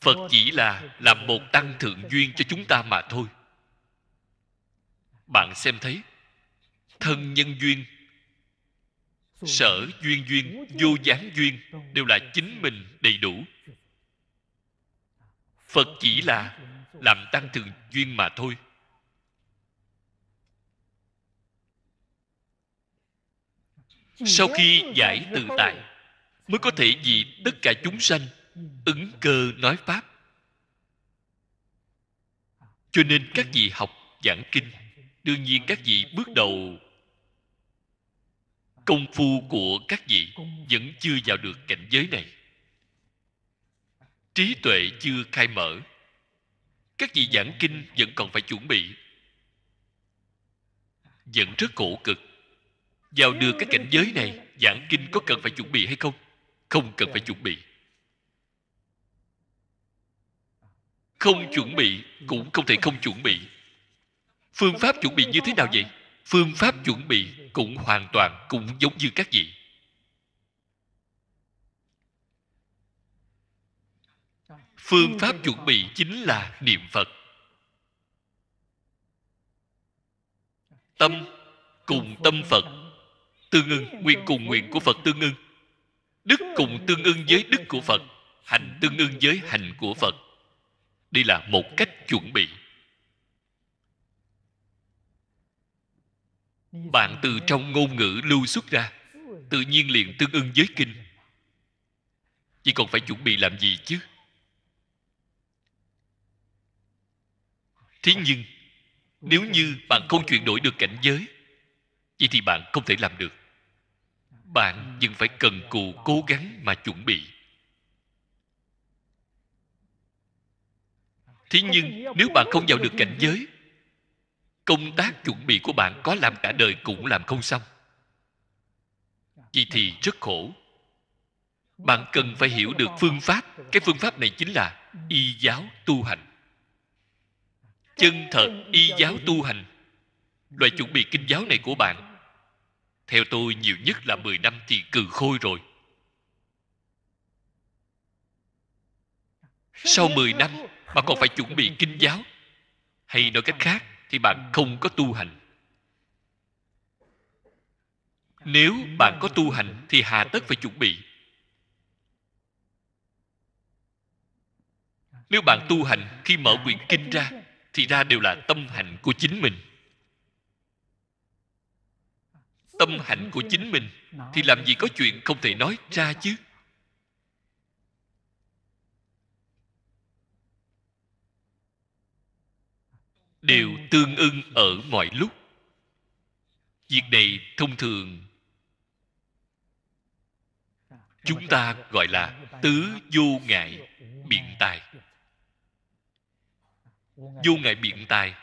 phật chỉ là làm một tăng thượng duyên cho chúng ta mà thôi bạn xem thấy thân nhân duyên sở duyên duyên vô gián duyên đều là chính mình đầy đủ phật chỉ là làm tăng thượng duyên mà thôi sau khi giải tự tại mới có thể vì tất cả chúng sanh ứng cơ nói pháp cho nên các vị học giảng kinh đương nhiên các vị bước đầu công phu của các vị vẫn chưa vào được cảnh giới này trí tuệ chưa khai mở các vị giảng kinh vẫn còn phải chuẩn bị vẫn rất khổ cực vào được cái cảnh giới này giảng kinh có cần phải chuẩn bị hay không không cần phải chuẩn bị không chuẩn bị cũng không thể không chuẩn bị phương pháp chuẩn bị như thế nào vậy phương pháp chuẩn bị cũng hoàn toàn cũng giống như các vị phương pháp chuẩn bị chính là niệm phật tâm cùng tâm phật tương ưng nguyện cùng nguyện của phật tương ưng đức cùng tương ưng với đức của phật hành tương ưng với hành của phật đây là một cách chuẩn bị bạn từ trong ngôn ngữ lưu xuất ra tự nhiên liền tương ưng với kinh chỉ còn phải chuẩn bị làm gì chứ thế nhưng nếu như bạn không chuyển đổi được cảnh giới vậy thì bạn không thể làm được bạn vẫn phải cần cù cố gắng mà chuẩn bị thế nhưng nếu bạn không vào được cảnh giới công tác chuẩn bị của bạn có làm cả đời cũng làm không xong vì thì rất khổ bạn cần phải hiểu được phương pháp cái phương pháp này chính là y giáo tu hành chân thật y giáo tu hành Loại chuẩn bị kinh giáo này của bạn Theo tôi nhiều nhất là 10 năm thì cừ khôi rồi Sau 10 năm mà còn phải chuẩn bị kinh giáo Hay nói cách khác Thì bạn không có tu hành Nếu bạn có tu hành Thì hà tất phải chuẩn bị Nếu bạn tu hành khi mở quyển kinh ra Thì ra đều là tâm hành của chính mình tâm hạnh của chính mình thì làm gì có chuyện không thể nói ra chứ đều tương ưng ở mọi lúc việc này thông thường chúng ta gọi là tứ vô ngại biện tài vô ngại biện tài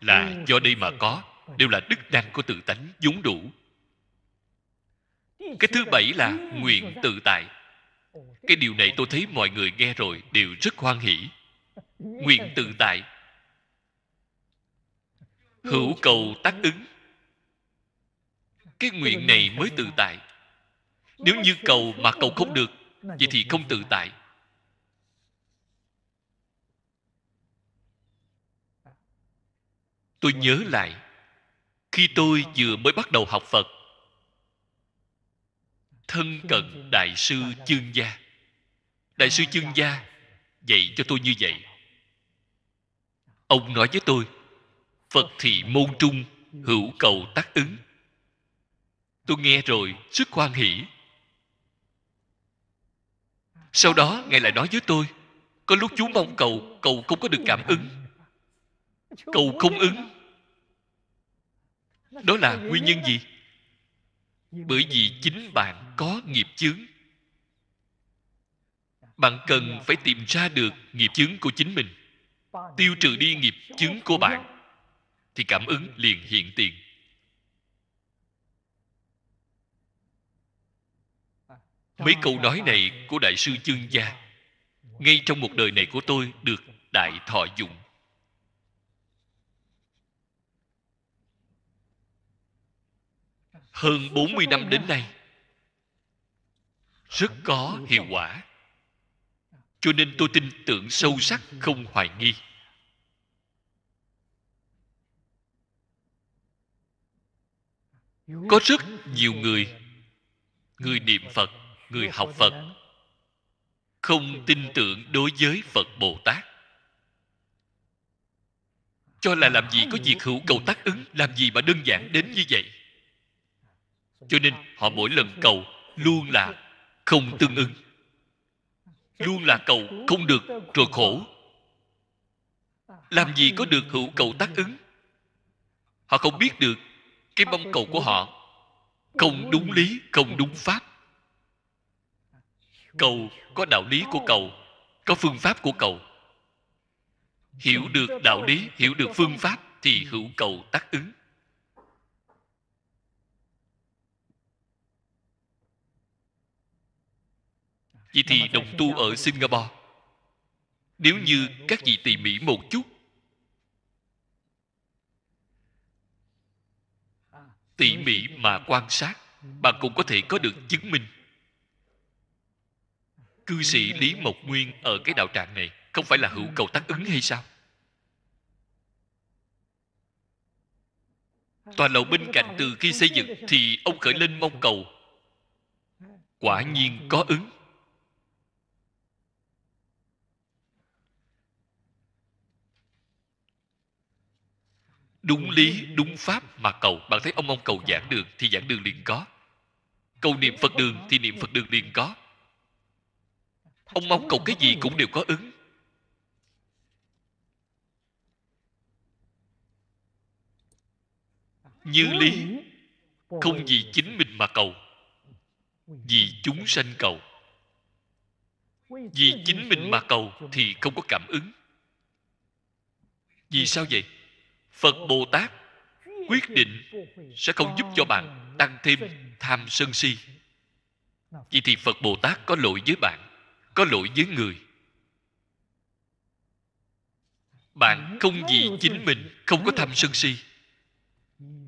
là do đây mà có đều là đức năng của tự tánh vốn đủ cái thứ bảy là nguyện tự tại cái điều này tôi thấy mọi người nghe rồi đều rất hoan hỷ nguyện tự tại hữu cầu tác ứng cái nguyện này mới tự tại nếu như cầu mà cầu không được vậy thì không tự tại tôi nhớ lại khi tôi vừa mới bắt đầu học phật thân cận đại sư chương gia đại sư chương gia dạy cho tôi như vậy ông nói với tôi phật thì môn trung hữu cầu tác ứng tôi nghe rồi rất hoan hỷ sau đó ngài lại nói với tôi có lúc chú mong cầu cầu không có được cảm ứng cầu không ứng đó là nguyên nhân gì bởi vì chính bạn có nghiệp chướng bạn cần phải tìm ra được nghiệp chướng của chính mình tiêu trừ đi nghiệp chướng của bạn thì cảm ứng liền hiện tiền à, mấy câu nói này của đại sư chương gia ngay trong một đời này của tôi được đại thọ dụng hơn 40 năm đến nay rất có hiệu quả cho nên tôi tin tưởng sâu sắc không hoài nghi có rất nhiều người người niệm phật người học phật không tin tưởng đối với phật bồ tát cho là làm gì có việc hữu cầu tác ứng làm gì mà đơn giản đến như vậy cho nên họ mỗi lần cầu luôn là không tương ứng luôn là cầu không được rồi khổ làm gì có được hữu cầu tác ứng họ không biết được cái mong cầu của họ không đúng lý không đúng pháp cầu có đạo lý của cầu có phương pháp của cầu hiểu được đạo lý hiểu được phương pháp thì hữu cầu tác ứng vậy thì đồng tu ở singapore nếu như các vị tỉ mỉ một chút tỉ mỉ mà quan sát bạn cũng có thể có được chứng minh cư sĩ lý mộc nguyên ở cái đạo tràng này không phải là hữu cầu tác ứng hay sao tòa lầu bên cạnh từ khi xây dựng thì ông khởi lên mong cầu quả nhiên có ứng đúng lý đúng pháp mà cầu bạn thấy ông ông cầu giảng đường thì giảng đường liền có cầu niệm phật đường thì niệm phật đường liền có ông mong cầu cái gì cũng đều có ứng như lý không vì chính mình mà cầu vì chúng sanh cầu vì chính mình mà cầu thì không có cảm ứng vì sao vậy phật bồ tát quyết định sẽ không giúp cho bạn tăng thêm tham sân si vậy thì phật bồ tát có lỗi với bạn có lỗi với người bạn không vì chính mình không có tham sân si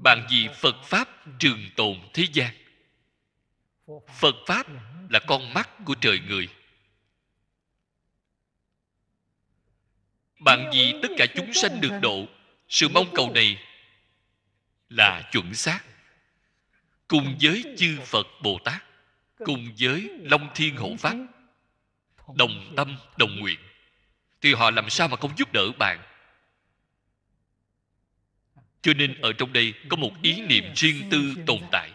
bạn vì phật pháp trường tồn thế gian phật pháp là con mắt của trời người bạn vì tất cả chúng sanh được độ sự mong cầu này là chuẩn xác cùng với chư phật bồ tát cùng với long thiên hộ pháp đồng tâm đồng nguyện thì họ làm sao mà không giúp đỡ bạn cho nên ở trong đây có một ý niệm riêng tư tồn tại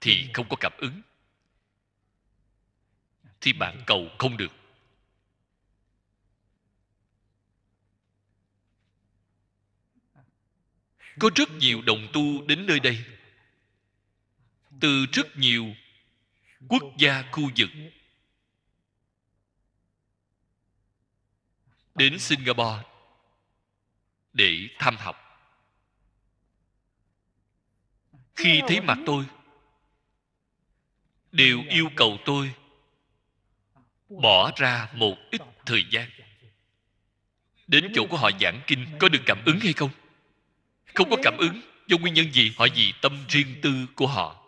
thì không có cảm ứng thì bạn cầu không được có rất nhiều đồng tu đến nơi đây từ rất nhiều quốc gia khu vực đến singapore để tham học khi thấy mặt tôi đều yêu cầu tôi bỏ ra một ít thời gian đến chỗ của họ giảng kinh có được cảm ứng hay không không có cảm ứng do nguyên nhân gì họ vì tâm riêng tư của họ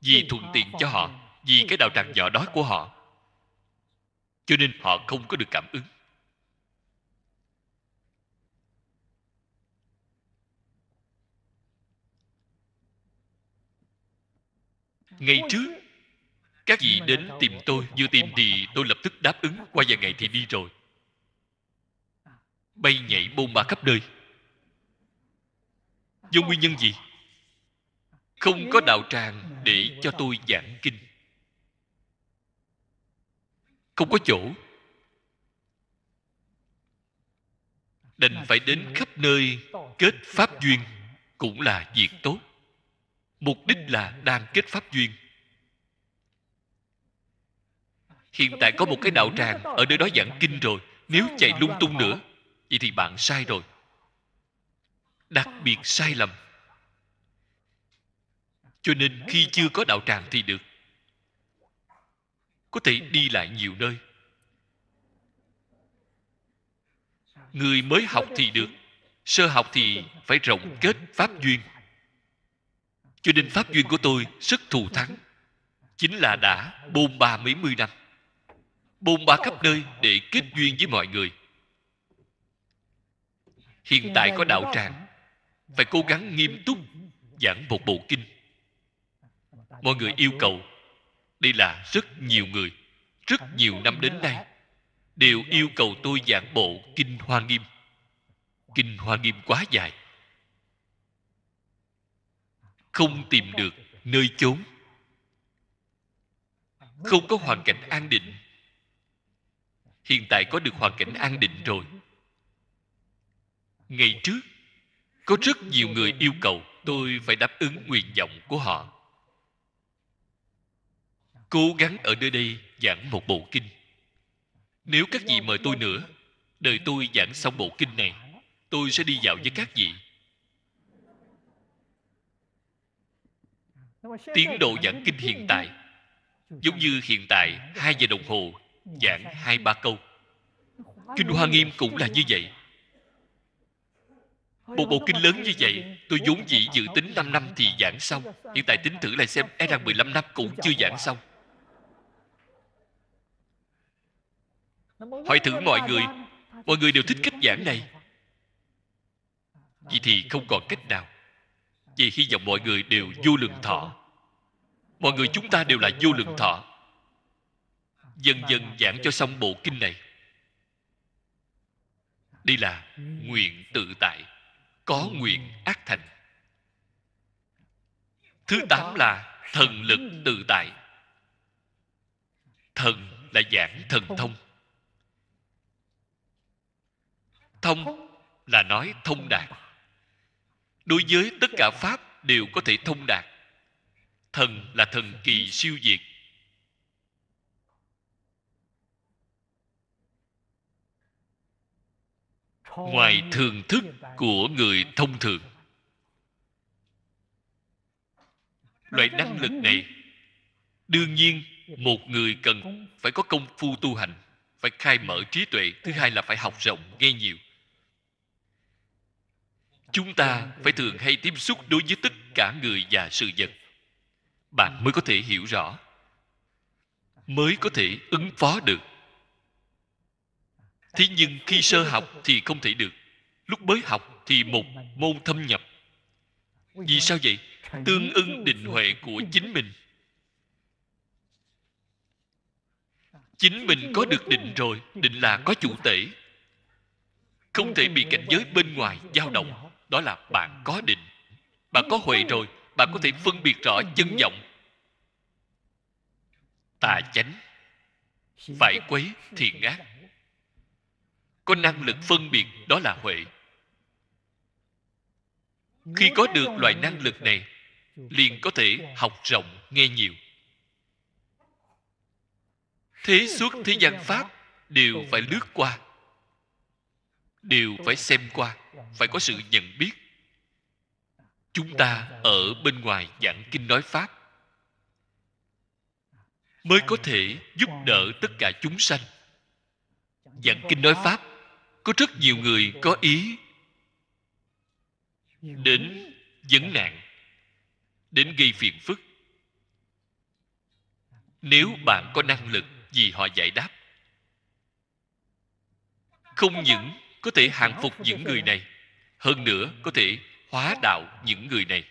vì thuận tiện cho họ vì cái đạo tràng nhỏ đó của họ cho nên họ không có được cảm ứng ngày trước các vị đến tìm tôi vừa tìm thì tôi lập tức đáp ứng qua vài ngày thì đi rồi bay nhảy bôn ba khắp nơi do nguyên nhân gì không có đạo tràng để cho tôi giảng kinh không có chỗ đành phải đến khắp nơi kết pháp duyên cũng là việc tốt mục đích là đang kết pháp duyên hiện tại có một cái đạo tràng ở nơi đó giảng kinh rồi nếu chạy lung tung nữa vậy thì bạn sai rồi đặc biệt sai lầm cho nên khi chưa có đạo tràng thì được có thể đi lại nhiều nơi người mới học thì được sơ học thì phải rộng kết pháp duyên cho nên pháp duyên của tôi rất thù thắng chính là đã bôn ba mấy mươi năm bôn ba khắp nơi để kết duyên với mọi người hiện tại có đạo tràng phải cố gắng nghiêm túc giảng một bộ kinh mọi người yêu cầu đây là rất nhiều người rất nhiều năm đến nay đều yêu cầu tôi giảng bộ kinh hoa nghiêm kinh hoa nghiêm quá dài không tìm được nơi chốn không có hoàn cảnh an định hiện tại có được hoàn cảnh an định rồi ngày trước có rất nhiều người yêu cầu tôi phải đáp ứng nguyện vọng của họ cố gắng ở nơi đây giảng một bộ kinh nếu các vị mời tôi nữa đời tôi giảng xong bộ kinh này tôi sẽ đi dạo với các vị tiến độ giảng kinh hiện tại giống như hiện tại hai giờ đồng hồ giảng hai ba câu kinh hoa nghiêm cũng là như vậy một bộ kinh lớn như vậy Tôi vốn dĩ dự tính 5 năm thì giảng xong Hiện tại tính thử lại xem E rằng 15 năm cũng chưa giảng xong Hỏi thử mọi người Mọi người đều thích cách giảng này Vậy thì không còn cách nào Vì hy vọng mọi người đều vô lượng thọ Mọi người chúng ta đều là vô lượng thọ Dần dần giảng cho xong bộ kinh này Đây là nguyện tự tại có nguyện ác thành thứ tám là thần lực tự tại thần là giảng thần thông thông là nói thông đạt đối với tất cả pháp đều có thể thông đạt thần là thần kỳ siêu diệt ngoài thường thức của người thông thường loại năng lực này đương nhiên một người cần phải có công phu tu hành phải khai mở trí tuệ thứ hai là phải học rộng nghe nhiều chúng ta phải thường hay tiếp xúc đối với tất cả người và sự vật bạn mới có thể hiểu rõ mới có thể ứng phó được thế nhưng khi sơ học thì không thể được lúc mới học thì một môn thâm nhập vì sao vậy tương ưng định huệ của chính mình chính mình có được định rồi định là có chủ tể không thể bị cảnh giới bên ngoài dao động đó là bạn có định bạn có huệ rồi bạn có thể phân biệt rõ chân vọng tà chánh phải quấy thiện ác có năng lực phân biệt đó là huệ khi có được loại năng lực này liền có thể học rộng nghe nhiều thế suốt thế gian pháp đều phải lướt qua đều phải xem qua phải có sự nhận biết chúng ta ở bên ngoài giảng kinh nói pháp mới có thể giúp đỡ tất cả chúng sanh giảng kinh nói pháp có rất nhiều người có ý đến vấn nạn đến gây phiền phức nếu bạn có năng lực vì họ giải đáp không những có thể hàng phục những người này hơn nữa có thể hóa đạo những người này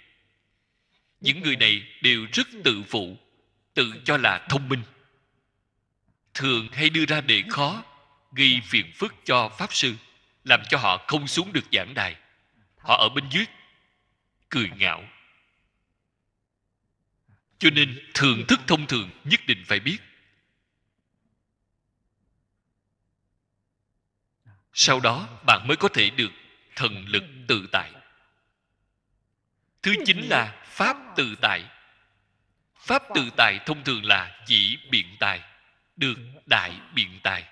những người này đều rất tự phụ tự cho là thông minh thường hay đưa ra đề khó gây phiền phức cho pháp sư làm cho họ không xuống được giảng đài họ ở bên dưới cười ngạo cho nên thường thức thông thường nhất định phải biết sau đó bạn mới có thể được thần lực tự tại thứ chín là pháp tự tại pháp tự tại thông thường là chỉ biện tài được đại biện tài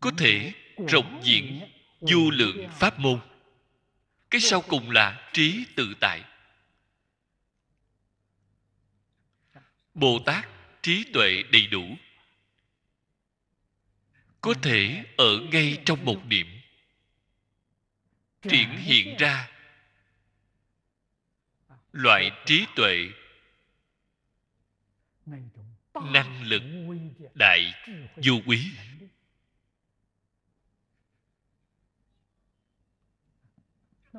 có thể rộng diện vô lượng pháp môn cái sau cùng là trí tự tại bồ tát trí tuệ đầy đủ có thể ở ngay trong một điểm triển hiện ra loại trí tuệ năng lực đại du quý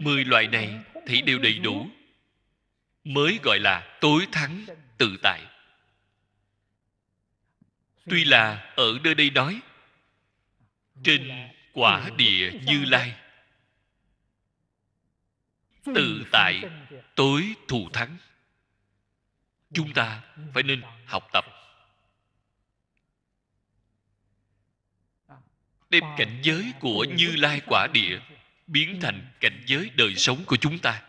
mười loại này thì đều đầy đủ mới gọi là tối thắng tự tại tuy là ở nơi đây nói trên quả địa như lai tự tại tối thù thắng chúng ta phải nên học tập đem cảnh giới của như lai quả địa biến thành cảnh giới đời sống của chúng ta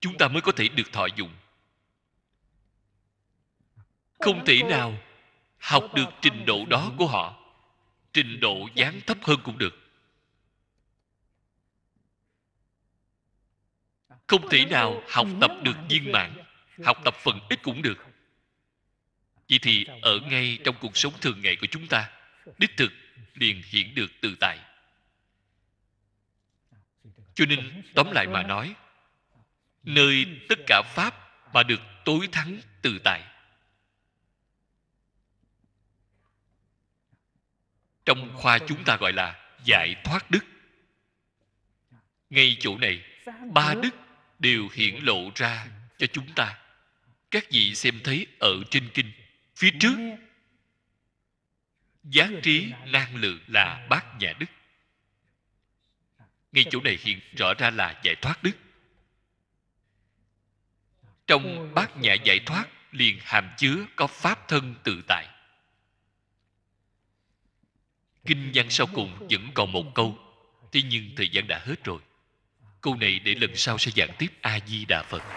chúng ta mới có thể được thọ dụng không thể nào học được trình độ đó của họ trình độ dáng thấp hơn cũng được không thể nào học tập được viên mãn học tập phần ít cũng được vậy thì ở ngay trong cuộc sống thường ngày của chúng ta đích thực liền hiện được tự tại cho nên tóm lại mà nói nơi tất cả pháp mà được tối thắng tự tại trong khoa chúng ta gọi là giải thoát đức ngay chỗ này ba đức đều hiện lộ ra cho chúng ta các vị xem thấy ở trên kinh phía trước giác trí năng lượng là bát nhà đức ngay chỗ này hiện rõ ra là giải thoát đức trong bát nhã giải thoát liền hàm chứa có pháp thân tự tại kinh văn sau cùng vẫn còn một câu thế nhưng thời gian đã hết rồi câu này để lần sau sẽ giảng tiếp a di đà phật